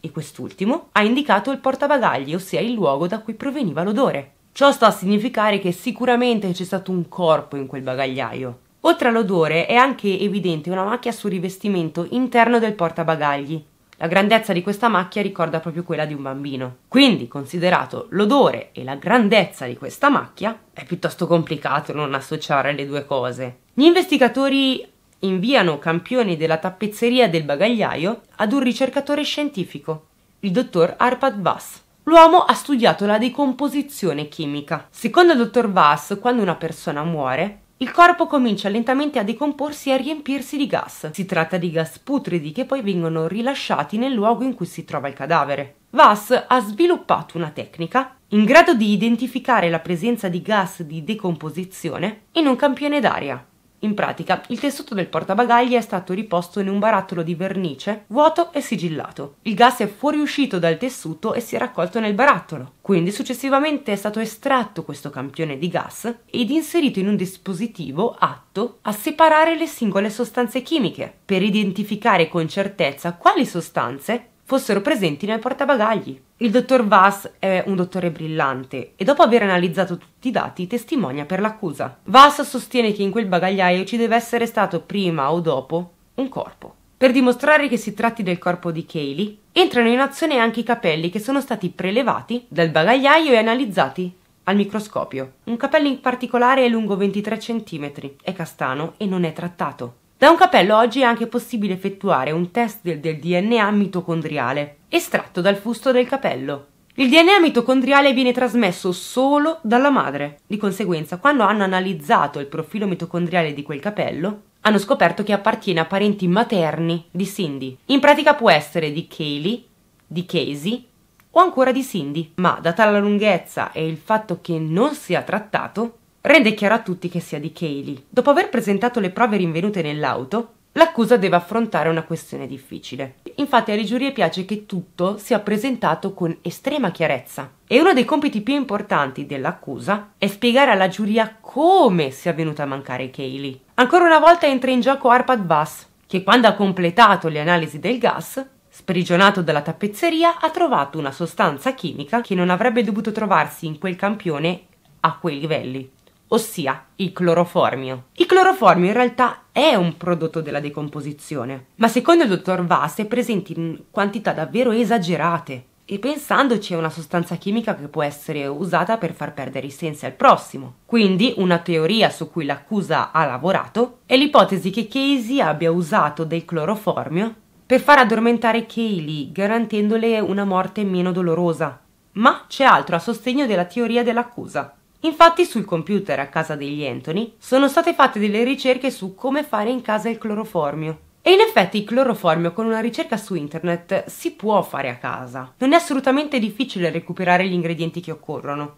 E quest'ultimo ha indicato il portabagagli, ossia il luogo da cui proveniva l'odore. Ciò sta a significare che sicuramente c'è stato un corpo in quel bagagliaio. Oltre all'odore è anche evidente una macchia sul rivestimento interno del portabagagli. La grandezza di questa macchia ricorda proprio quella di un bambino. Quindi, considerato l'odore e la grandezza di questa macchia, è piuttosto complicato non associare le due cose. Gli investigatori inviano campioni della tappezzeria del bagagliaio ad un ricercatore scientifico, il dottor Arpad Vass. L'uomo ha studiato la decomposizione chimica. Secondo il dottor Vass, quando una persona muore, il corpo comincia lentamente a decomporsi e a riempirsi di gas. Si tratta di gas putridi che poi vengono rilasciati nel luogo in cui si trova il cadavere. Vass ha sviluppato una tecnica in grado di identificare la presenza di gas di decomposizione in un campione d'aria. In pratica, il tessuto del portabagagli è stato riposto in un barattolo di vernice vuoto e sigillato. Il gas è fuoriuscito dal tessuto e si è raccolto nel barattolo. Quindi successivamente è stato estratto questo campione di gas ed inserito in un dispositivo atto a separare le singole sostanze chimiche per identificare con certezza quali sostanze fossero presenti nel portabagagli. Il dottor Vass è un dottore brillante e dopo aver analizzato tutti i dati testimonia per l'accusa. Vass sostiene che in quel bagagliaio ci deve essere stato prima o dopo un corpo. Per dimostrare che si tratti del corpo di Kaylee, entrano in azione anche i capelli che sono stati prelevati dal bagagliaio e analizzati al microscopio. Un capello in particolare è lungo 23 cm, è castano e non è trattato. Da un capello oggi è anche possibile effettuare un test del, del DNA mitocondriale, estratto dal fusto del capello. Il DNA mitocondriale viene trasmesso solo dalla madre. Di conseguenza, quando hanno analizzato il profilo mitocondriale di quel capello, hanno scoperto che appartiene a parenti materni di Cindy. In pratica può essere di Kaylee, di Casey o ancora di Cindy, ma data la lunghezza e il fatto che non sia trattato, Re dichiarò a tutti che sia di Cayley. Dopo aver presentato le prove rinvenute nell'auto, l'accusa deve affrontare una questione difficile. Infatti alle giurie piace che tutto sia presentato con estrema chiarezza. E uno dei compiti più importanti dell'accusa è spiegare alla giuria come sia venuta a mancare Cayley. Ancora una volta entra in gioco Arpad Bass, che quando ha completato le analisi del gas, sprigionato dalla tappezzeria, ha trovato una sostanza chimica che non avrebbe dovuto trovarsi in quel campione a quei livelli ossia il cloroformio. Il cloroformio in realtà è un prodotto della decomposizione, ma secondo il dottor Vass è presente in quantità davvero esagerate. E pensandoci è una sostanza chimica che può essere usata per far perdere i sensi al prossimo. Quindi una teoria su cui l'accusa ha lavorato è l'ipotesi che Casey abbia usato del cloroformio per far addormentare Kaylee, garantendole una morte meno dolorosa. Ma c'è altro a sostegno della teoria dell'accusa. Infatti sul computer a casa degli Anthony sono state fatte delle ricerche su come fare in casa il cloroformio. E in effetti il cloroformio con una ricerca su internet si può fare a casa. Non è assolutamente difficile recuperare gli ingredienti che occorrono.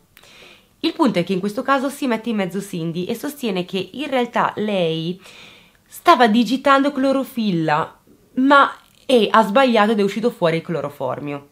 Il punto è che in questo caso si mette in mezzo Cindy e sostiene che in realtà lei stava digitando clorofilla, ma e ha sbagliato ed è uscito fuori il cloroformio.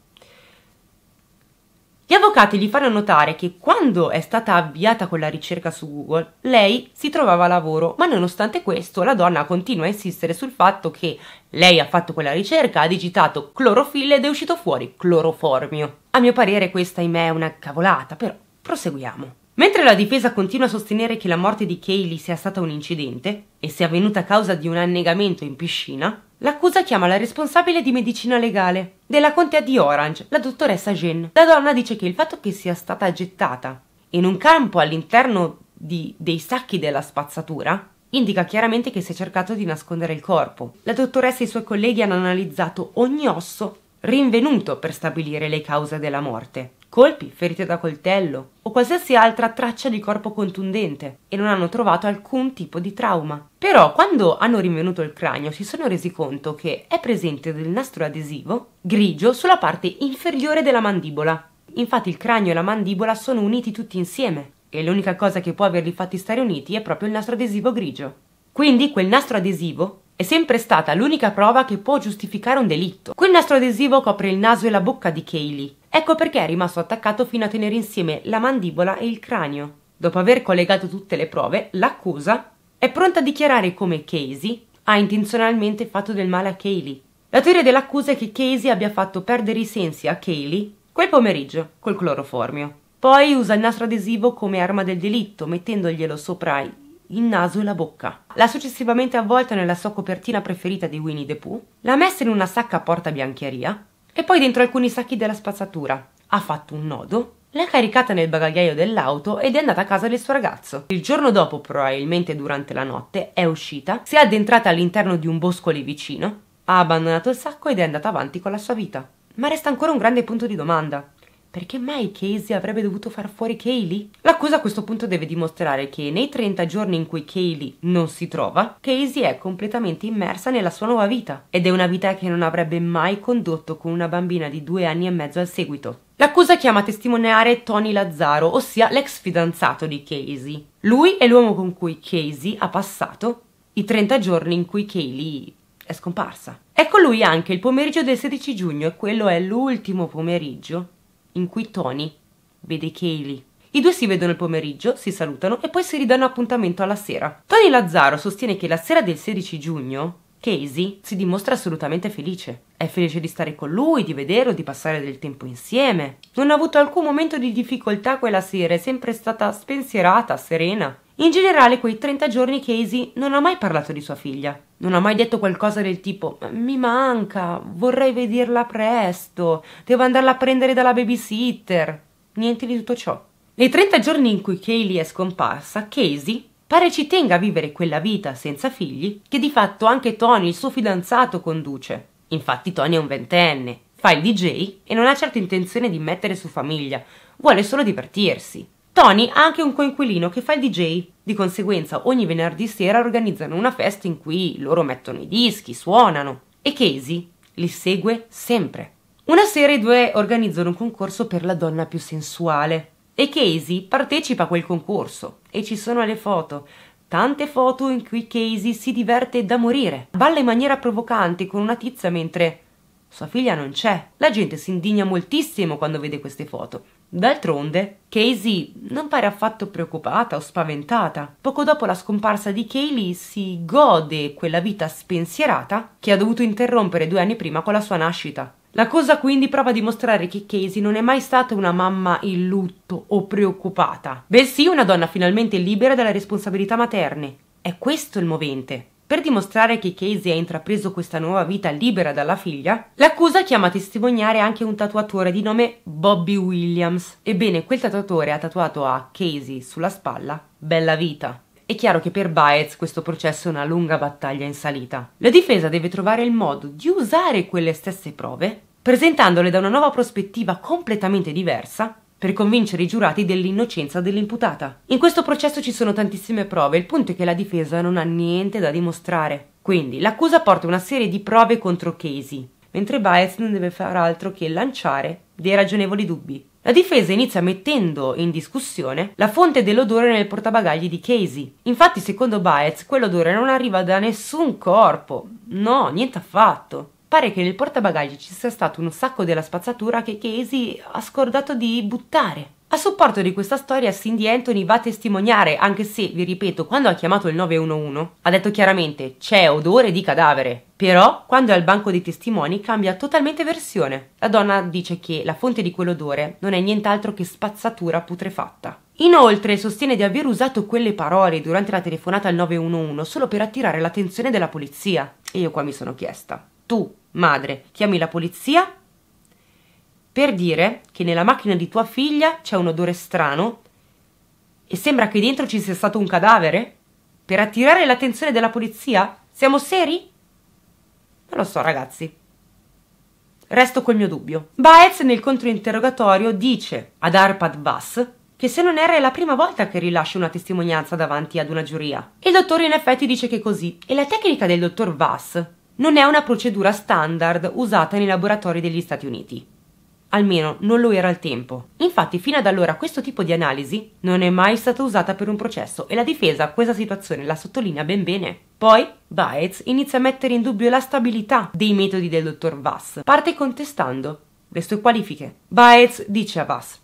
Gli avvocati gli fanno notare che quando è stata avviata quella ricerca su Google, lei si trovava a lavoro, ma nonostante questo la donna continua a insistere sul fatto che lei ha fatto quella ricerca, ha digitato clorofille ed è uscito fuori cloroformio. A mio parere questa, ahimè, è una cavolata, però proseguiamo. Mentre la difesa continua a sostenere che la morte di Kaylee sia stata un incidente e sia avvenuta a causa di un annegamento in piscina, L'accusa chiama la responsabile di medicina legale della contea di Orange, la dottoressa Jeanne. La donna dice che il fatto che sia stata gettata in un campo all'interno di, dei sacchi della spazzatura indica chiaramente che si è cercato di nascondere il corpo. La dottoressa e i suoi colleghi hanno analizzato ogni osso rinvenuto per stabilire le cause della morte colpi, ferite da coltello o qualsiasi altra traccia di corpo contundente e non hanno trovato alcun tipo di trauma. Però quando hanno rinvenuto il cranio si sono resi conto che è presente del nastro adesivo grigio sulla parte inferiore della mandibola. Infatti il cranio e la mandibola sono uniti tutti insieme e l'unica cosa che può averli fatti stare uniti è proprio il nastro adesivo grigio. Quindi quel nastro adesivo è sempre stata l'unica prova che può giustificare un delitto. Quel nastro adesivo copre il naso e la bocca di Kaylee Ecco perché è rimasto attaccato fino a tenere insieme la mandibola e il cranio. Dopo aver collegato tutte le prove, l'accusa è pronta a dichiarare come Casey ha intenzionalmente fatto del male a Kaylee. La teoria dell'accusa è che Casey abbia fatto perdere i sensi a Kaylee quel pomeriggio col cloroformio. Poi usa il nastro adesivo come arma del delitto, mettendoglielo sopra il naso e la bocca. L'ha successivamente avvolta nella sua copertina preferita di Winnie the Pooh, l'ha messa in una sacca a porta biancheria e poi dentro alcuni sacchi della spazzatura. Ha fatto un nodo, l'ha caricata nel bagagliaio dell'auto ed è andata a casa del suo ragazzo. Il giorno dopo, probabilmente durante la notte, è uscita, si è addentrata all'interno di un bosco lì vicino, ha abbandonato il sacco ed è andata avanti con la sua vita. Ma resta ancora un grande punto di domanda. Perché mai Casey avrebbe dovuto far fuori Kaylee? L'accusa a questo punto deve dimostrare che nei 30 giorni in cui Kaylee non si trova, Casey è completamente immersa nella sua nuova vita ed è una vita che non avrebbe mai condotto con una bambina di due anni e mezzo al seguito. L'accusa chiama a testimoniare Tony Lazzaro, ossia l'ex fidanzato di Casey. Lui è l'uomo con cui Casey ha passato i 30 giorni in cui Kaylee è scomparsa. È ecco lui anche il pomeriggio del 16 giugno e quello è l'ultimo pomeriggio in cui Tony vede Kaylee. I due si vedono il pomeriggio, si salutano e poi si ridanno appuntamento alla sera. Tony Lazzaro sostiene che la sera del 16 giugno Casey si dimostra assolutamente felice. È felice di stare con lui, di vederlo, di passare del tempo insieme. Non ha avuto alcun momento di difficoltà quella sera, è sempre stata spensierata, serena. In generale, quei 30 giorni Casey non ha mai parlato di sua figlia. Non ha mai detto qualcosa del tipo mi manca, vorrei vederla presto, devo andarla a prendere dalla babysitter. Niente di tutto ciò. Nei 30 giorni in cui Kaylee è scomparsa, Casey pare ci tenga a vivere quella vita senza figli che di fatto anche Tony, il suo fidanzato, conduce. Infatti Tony è un ventenne, fa il DJ e non ha certo intenzione di mettere su famiglia, vuole solo divertirsi. Tony ha anche un coinquilino che fa il DJ. Di conseguenza, ogni venerdì sera organizzano una festa in cui loro mettono i dischi, suonano. E Casey li segue sempre. Una sera i due organizzano un concorso per la donna più sensuale. E Casey partecipa a quel concorso. E ci sono le foto. Tante foto in cui Casey si diverte da morire. Balla in maniera provocante con una tizia mentre sua figlia non c'è. La gente si indigna moltissimo quando vede queste foto D'altronde, Casey non pare affatto preoccupata o spaventata. Poco dopo la scomparsa di Kaylee si gode quella vita spensierata che ha dovuto interrompere due anni prima con la sua nascita. La cosa quindi prova a dimostrare che Casey non è mai stata una mamma in lutto o preoccupata, bensì una donna finalmente libera dalle responsabilità materne. È questo il movente. Per dimostrare che Casey ha intrapreso questa nuova vita libera dalla figlia, l'accusa chiama a testimoniare anche un tatuatore di nome Bobby Williams. Ebbene, quel tatuatore ha tatuato a Casey sulla spalla Bella vita. È chiaro che per Baez questo processo è una lunga battaglia in salita. La difesa deve trovare il modo di usare quelle stesse prove, presentandole da una nuova prospettiva completamente diversa per convincere i giurati dell'innocenza dell'imputata. In questo processo ci sono tantissime prove, il punto è che la difesa non ha niente da dimostrare. Quindi l'accusa porta una serie di prove contro Casey, mentre Baez non deve far altro che lanciare dei ragionevoli dubbi. La difesa inizia mettendo in discussione la fonte dell'odore nel portabagagli di Casey. Infatti, secondo Baez, quell'odore non arriva da nessun corpo. No, niente affatto. Pare che nel portabagagli ci sia stato un sacco della spazzatura che Casey ha scordato di buttare. A supporto di questa storia Cindy Anthony va a testimoniare, anche se, vi ripeto, quando ha chiamato il 911 ha detto chiaramente c'è odore di cadavere. Però, quando è al banco dei testimoni, cambia totalmente versione. La donna dice che la fonte di quell'odore non è nient'altro che spazzatura putrefatta. Inoltre sostiene di aver usato quelle parole durante la telefonata al 911 solo per attirare l'attenzione della polizia. E io qua mi sono chiesta, tu Madre, chiami la polizia? Per dire che nella macchina di tua figlia c'è un odore strano e sembra che dentro ci sia stato un cadavere? Per attirare l'attenzione della polizia? Siamo seri? Non lo so, ragazzi. Resto col mio dubbio. Baez nel controinterrogatorio dice ad Arpad Bass che se non era è la prima volta che rilascia una testimonianza davanti ad una giuria. Il dottore in effetti dice che è così e la tecnica del dottor Vass, non è una procedura standard usata nei laboratori degli Stati Uniti. Almeno non lo era al tempo. Infatti fino ad allora questo tipo di analisi non è mai stata usata per un processo e la difesa questa situazione la sottolinea ben bene. Poi Baez inizia a mettere in dubbio la stabilità dei metodi del dottor Vass. Parte contestando le sue qualifiche. Baez dice a Vass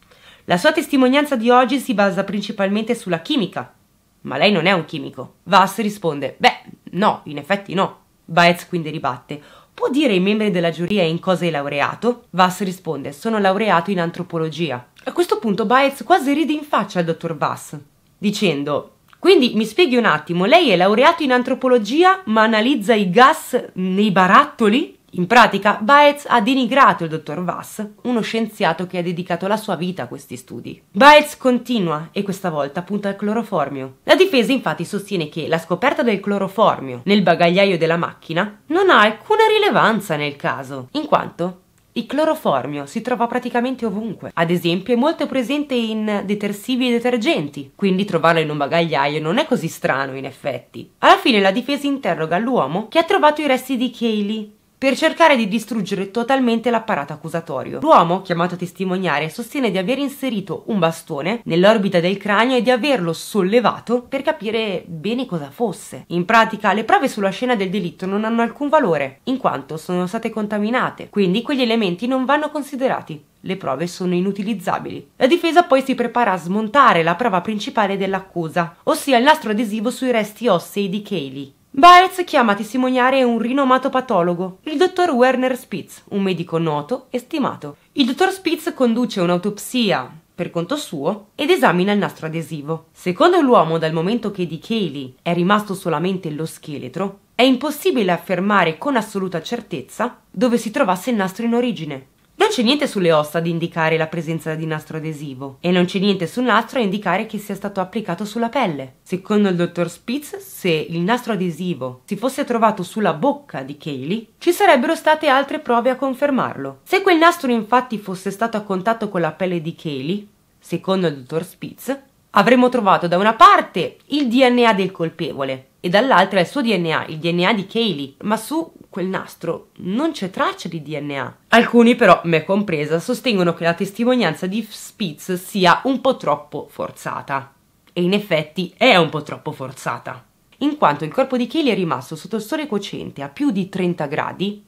la sua testimonianza di oggi si basa principalmente sulla chimica. Ma lei non è un chimico. Vass risponde: Beh, no, in effetti no. Baez quindi ribatte Può dire ai membri della giuria in cosa è laureato? Vass risponde Sono laureato in antropologia. A questo punto Baez quasi ride in faccia al dottor Vass, dicendo quindi mi spieghi un attimo, lei è laureato in antropologia ma analizza i gas nei barattoli? In pratica, Baez ha denigrato il dottor Vass, uno scienziato che ha dedicato la sua vita a questi studi. Baez continua e questa volta punta al cloroformio. La difesa infatti sostiene che la scoperta del cloroformio nel bagagliaio della macchina non ha alcuna rilevanza nel caso, in quanto il cloroformio si trova praticamente ovunque. Ad esempio, è molto presente in detersivi e detergenti, quindi trovarlo in un bagagliaio non è così strano in effetti. Alla fine la difesa interroga l'uomo che ha trovato i resti di Kaylee per cercare di distruggere totalmente l'apparato accusatorio. L'uomo, chiamato a testimoniare, sostiene di aver inserito un bastone nell'orbita del cranio e di averlo sollevato per capire bene cosa fosse. In pratica, le prove sulla scena del delitto non hanno alcun valore, in quanto sono state contaminate, quindi quegli elementi non vanno considerati le prove sono inutilizzabili. La difesa poi si prepara a smontare la prova principale dell'accusa, ossia il nastro adesivo sui resti ossei di Cayley. Baez chiama a testimoniare un rinomato patologo, il dottor Werner Spitz, un medico noto e stimato. Il dottor Spitz conduce un'autopsia per conto suo ed esamina il nastro adesivo. Secondo l'uomo, dal momento che di Cayley è rimasto solamente lo scheletro, è impossibile affermare con assoluta certezza dove si trovasse il nastro in origine. Non c'è niente sulle ossa ad indicare la presenza di nastro adesivo e non c'è niente sul nastro a indicare che sia stato applicato sulla pelle. Secondo il dottor Spitz, se il nastro adesivo si fosse trovato sulla bocca di Kaylee, ci sarebbero state altre prove a confermarlo. Se quel nastro infatti fosse stato a contatto con la pelle di Kaylee, secondo il dottor Spitz, avremmo trovato da una parte il DNA del colpevole e dall'altra il suo DNA, il DNA di Kaylee, ma su quel nastro non c'è traccia di DNA. Alcuni però, me compresa, sostengono che la testimonianza di Spitz sia un po' troppo forzata. E in effetti è un po' troppo forzata. In quanto il corpo di Kelly è rimasto sotto il sole cocente a più di 30 gradi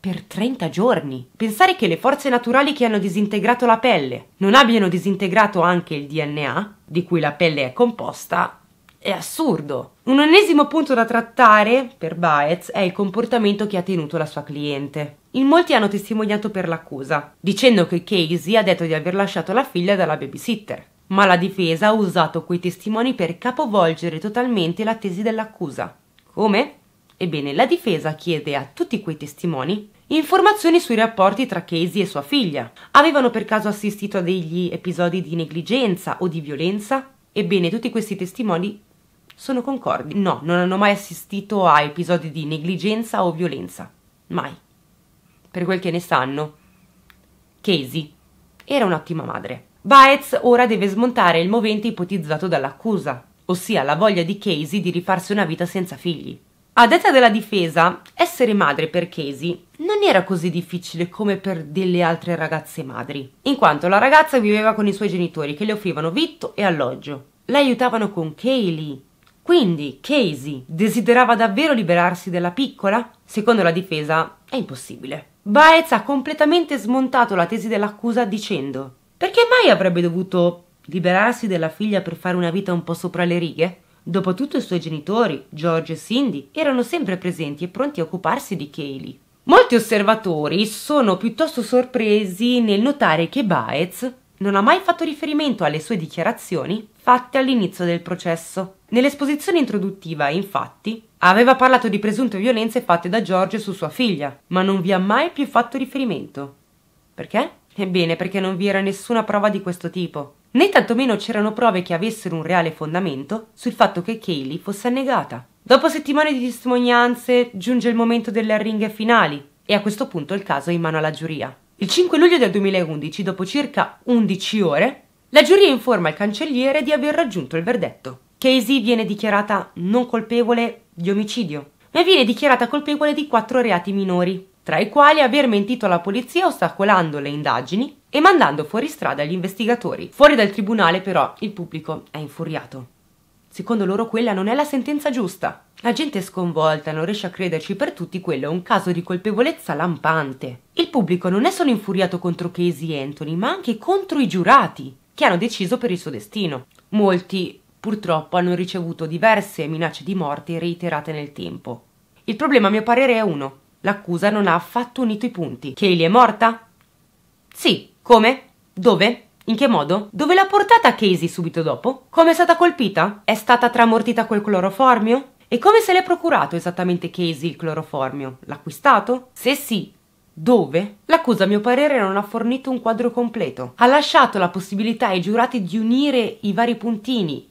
per 30 giorni. Pensare che le forze naturali che hanno disintegrato la pelle non abbiano disintegrato anche il DNA, di cui la pelle è composta, è assurdo. Un ennesimo punto da trattare per Baez è il comportamento che ha tenuto la sua cliente. In molti hanno testimoniato per l'accusa, dicendo che Casey ha detto di aver lasciato la figlia dalla babysitter. Ma la difesa ha usato quei testimoni per capovolgere totalmente la tesi dell'accusa. Come? Ebbene, la difesa chiede a tutti quei testimoni informazioni sui rapporti tra Casey e sua figlia. Avevano per caso assistito a degli episodi di negligenza o di violenza? Ebbene, tutti questi testimoni sono concordi. No, non hanno mai assistito a episodi di negligenza o violenza. Mai. Per quel che ne sanno, Casey era un'ottima madre. Baez ora deve smontare il movente ipotizzato dall'accusa, ossia la voglia di Casey di rifarsi una vita senza figli. A detta della difesa, essere madre per Casey non era così difficile come per delle altre ragazze madri, in quanto la ragazza viveva con i suoi genitori che le offrivano vitto e alloggio. La aiutavano con Kaylee, quindi Casey desiderava davvero liberarsi della piccola? Secondo la difesa è impossibile. Baez ha completamente smontato la tesi dell'accusa dicendo perché mai avrebbe dovuto liberarsi della figlia per fare una vita un po' sopra le righe? Dopotutto i suoi genitori, George e Cindy, erano sempre presenti e pronti a occuparsi di Kaylee. Molti osservatori sono piuttosto sorpresi nel notare che Baez non ha mai fatto riferimento alle sue dichiarazioni fatte all'inizio del processo. Nell'esposizione introduttiva, infatti, aveva parlato di presunte violenze fatte da Giorgio su sua figlia, ma non vi ha mai più fatto riferimento. Perché? Ebbene, perché non vi era nessuna prova di questo tipo, né tantomeno c'erano prove che avessero un reale fondamento sul fatto che Kaylee fosse annegata. Dopo settimane di testimonianze giunge il momento delle arringhe finali e a questo punto il caso è in mano alla giuria. Il 5 luglio del 2011, dopo circa 11 ore, la giuria informa il cancelliere di aver raggiunto il verdetto. Casey viene dichiarata non colpevole di omicidio ma viene dichiarata colpevole di quattro reati minori, tra i quali aver mentito alla polizia ostacolando le indagini e mandando fuori strada gli investigatori. Fuori dal tribunale però il pubblico è infuriato. Secondo loro quella non è la sentenza giusta. La gente è sconvolta, non riesce a crederci, per tutti quello è un caso di colpevolezza lampante. Il pubblico non è solo infuriato contro Casey e Anthony, ma anche contro i giurati, che hanno deciso per il suo destino. Molti Purtroppo hanno ricevuto diverse minacce di morte reiterate nel tempo. Il problema a mio parere è uno. L'accusa non ha affatto unito i punti. Kaylee è morta? Sì. Come? Dove? In che modo? Dove l'ha portata Casey subito dopo? Come è stata colpita? È stata tramortita col cloroformio? E come se l'è procurato esattamente Casey il cloroformio? L'ha acquistato? Se sì, dove? L'accusa, a mio parere, non ha fornito un quadro completo. Ha lasciato la possibilità ai giurati di unire i vari puntini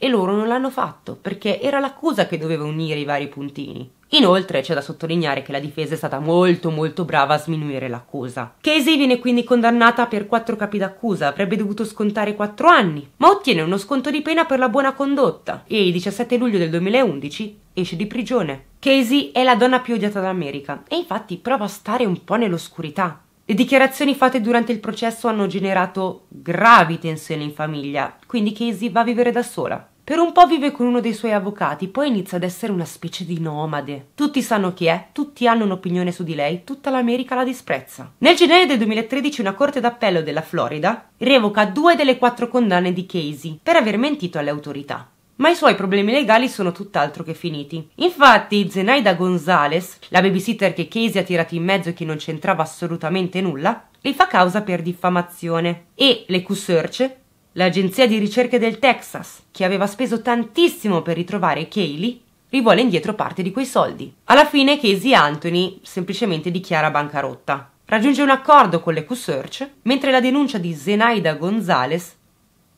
e loro non l'hanno fatto perché era l'accusa che doveva unire i vari puntini. Inoltre c'è da sottolineare che la difesa è stata molto molto brava a sminuire l'accusa. Casey viene quindi condannata per quattro capi d'accusa, avrebbe dovuto scontare quattro anni, ma ottiene uno sconto di pena per la buona condotta e il 17 luglio del 2011 esce di prigione. Casey è la donna più odiata d'America e infatti prova a stare un po' nell'oscurità, le dichiarazioni fatte durante il processo hanno generato gravi tensioni in famiglia, quindi Casey va a vivere da sola. Per un po' vive con uno dei suoi avvocati, poi inizia ad essere una specie di nomade. Tutti sanno chi è, tutti hanno un'opinione su di lei, tutta l'America la disprezza. Nel gennaio del 2013 una corte d'appello della Florida revoca due delle quattro condanne di Casey per aver mentito alle autorità ma i suoi problemi legali sono tutt'altro che finiti. Infatti, Zenaida Gonzales, la babysitter che Casey ha tirato in mezzo e che non c'entrava assolutamente nulla, le fa causa per diffamazione. E le Q-Search, l'agenzia di ricerche del Texas, che aveva speso tantissimo per ritrovare Kaylee, rivuole indietro parte di quei soldi. Alla fine Casey Anthony semplicemente dichiara bancarotta. Raggiunge un accordo con le Q-Search, mentre la denuncia di Zenaida Gonzales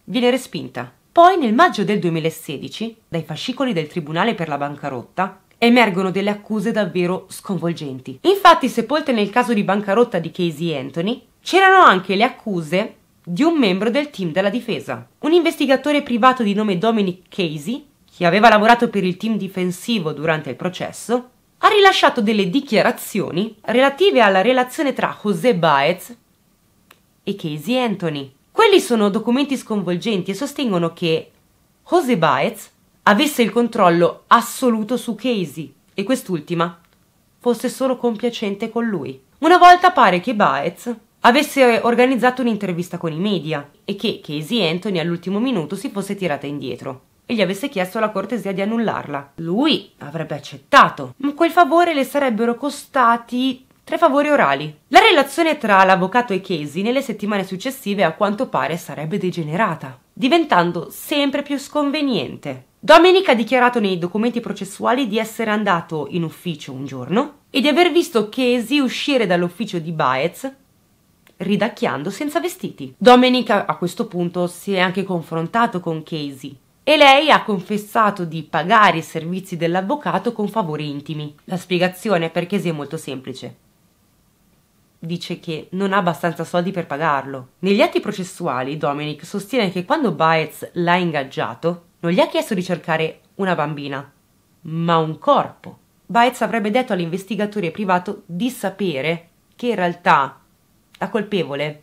viene respinta. Poi nel maggio del 2016, dai fascicoli del Tribunale per la bancarotta, emergono delle accuse davvero sconvolgenti. Infatti, sepolte nel caso di bancarotta di Casey Anthony, c'erano anche le accuse di un membro del team della difesa. Un investigatore privato di nome Dominic Casey, che aveva lavorato per il team difensivo durante il processo, ha rilasciato delle dichiarazioni relative alla relazione tra José Baez e Casey Anthony. Quelli sono documenti sconvolgenti e sostengono che José Baez avesse il controllo assoluto su Casey e quest'ultima fosse solo compiacente con lui. Una volta pare che Baez avesse organizzato un'intervista con i media e che Casey Anthony all'ultimo minuto si fosse tirata indietro e gli avesse chiesto la cortesia di annullarla. Lui avrebbe accettato, ma quel favore le sarebbero costati tre favori orali. La relazione tra l'avvocato e Casey nelle settimane successive a quanto pare sarebbe degenerata, diventando sempre più sconveniente. Dominic ha dichiarato nei documenti processuali di essere andato in ufficio un giorno e di aver visto Casey uscire dall'ufficio di Baez ridacchiando senza vestiti. Dominic a questo punto si è anche confrontato con Casey e lei ha confessato di pagare i servizi dell'avvocato con favori intimi. La spiegazione per Casey è molto semplice dice che non ha abbastanza soldi per pagarlo. Negli atti processuali Dominic sostiene che quando Baez l'ha ingaggiato non gli ha chiesto di cercare una bambina, ma un corpo. Baez avrebbe detto all'investigatore privato di sapere che in realtà la colpevole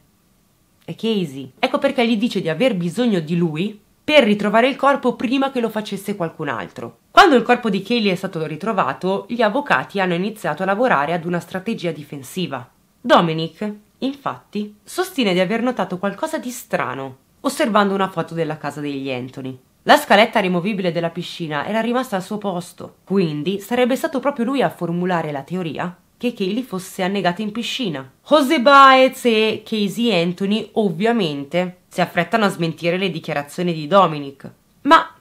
è Casey. Ecco perché gli dice di aver bisogno di lui per ritrovare il corpo prima che lo facesse qualcun altro. Quando il corpo di Kaylee è stato ritrovato, gli avvocati hanno iniziato a lavorare ad una strategia difensiva. Dominic, infatti, sostiene di aver notato qualcosa di strano osservando una foto della casa degli Anthony. La scaletta rimovibile della piscina era rimasta al suo posto, quindi sarebbe stato proprio lui a formulare la teoria che Kaylee fosse annegata in piscina. Jose Baez e Casey Anthony ovviamente si affrettano a smentire le dichiarazioni di Dominic,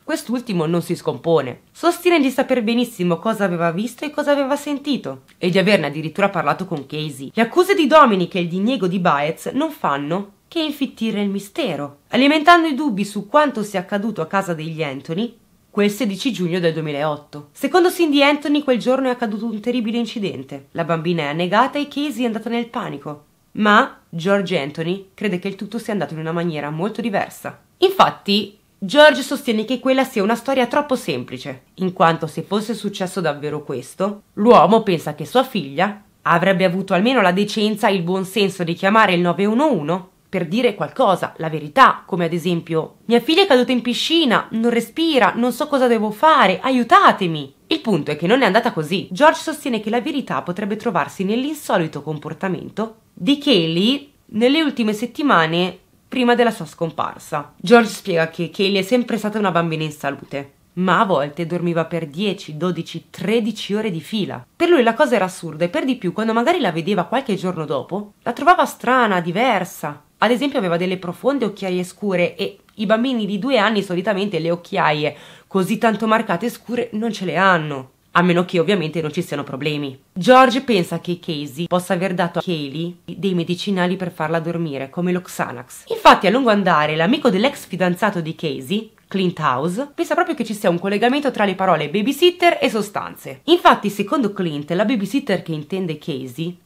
Quest'ultimo non si scompone. Sostiene di saper benissimo cosa aveva visto e cosa aveva sentito, e di averne addirittura parlato con Casey. Le accuse di Dominic e il diniego di Baez non fanno che infittire il mistero, alimentando i dubbi su quanto sia accaduto a casa degli Anthony quel 16 giugno del 2008. Secondo Cindy Anthony quel giorno è accaduto un terribile incidente. La bambina è annegata e Casey è andata nel panico. Ma George Anthony crede che il tutto sia andato in una maniera molto diversa. Infatti, George sostiene che quella sia una storia troppo semplice, in quanto se fosse successo davvero questo, l'uomo pensa che sua figlia avrebbe avuto almeno la decenza e il buon senso di chiamare il 911 per dire qualcosa, la verità, come ad esempio mia figlia è caduta in piscina, non respira, non so cosa devo fare, aiutatemi. Il punto è che non è andata così. George sostiene che la verità potrebbe trovarsi nell'insolito comportamento di Kelly nelle ultime settimane prima della sua scomparsa. George spiega che Kaylee è sempre stata una bambina in salute, ma a volte dormiva per 10, 12, 13 ore di fila. Per lui la cosa era assurda e per di più quando magari la vedeva qualche giorno dopo, la trovava strana, diversa. Ad esempio aveva delle profonde occhiaie scure e i bambini di due anni solitamente le occhiaie così tanto marcate e scure non ce le hanno a meno che ovviamente non ci siano problemi. George pensa che Casey possa aver dato a Kaylee dei medicinali per farla dormire, come lo Xanax. Infatti a lungo andare l'amico dell'ex fidanzato di Casey, Clint House, pensa proprio che ci sia un collegamento tra le parole babysitter e sostanze. Infatti secondo Clint la babysitter che intende Casey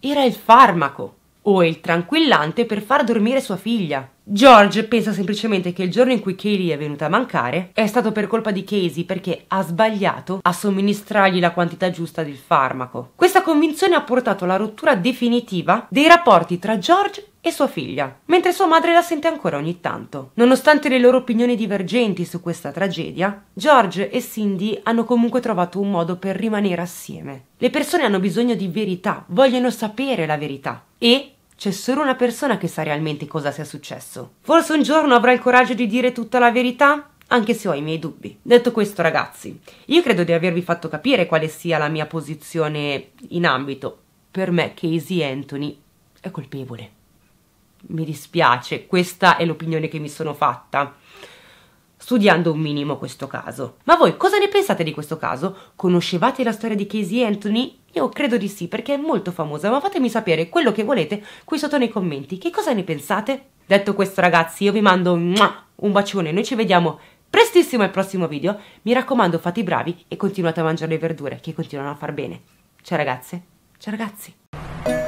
era il farmaco o il tranquillante per far dormire sua figlia. George pensa semplicemente che il giorno in cui Kaylee è venuta a mancare è stato per colpa di Casey perché ha sbagliato a somministrargli la quantità giusta del farmaco. Questa convinzione ha portato alla rottura definitiva dei rapporti tra George e sua figlia, mentre sua madre la sente ancora ogni tanto. Nonostante le loro opinioni divergenti su questa tragedia, George e Cindy hanno comunque trovato un modo per rimanere assieme. Le persone hanno bisogno di verità, vogliono sapere la verità e c'è solo una persona che sa realmente cosa sia successo. Forse un giorno avrà il coraggio di dire tutta la verità? Anche se ho i miei dubbi. Detto questo, ragazzi, io credo di avervi fatto capire quale sia la mia posizione in ambito. Per me, Casey Anthony è colpevole mi dispiace, questa è l'opinione che mi sono fatta, studiando un minimo questo caso. Ma voi cosa ne pensate di questo caso? Conoscevate la storia di Casey Anthony? Io credo di sì, perché è molto famosa, ma fatemi sapere quello che volete qui sotto nei commenti. Che cosa ne pensate? Detto questo ragazzi, io vi mando un bacione, noi ci vediamo prestissimo al prossimo video. Mi raccomando, fate i bravi e continuate a mangiare le verdure, che continuano a far bene. Ciao ragazze, ciao ragazzi!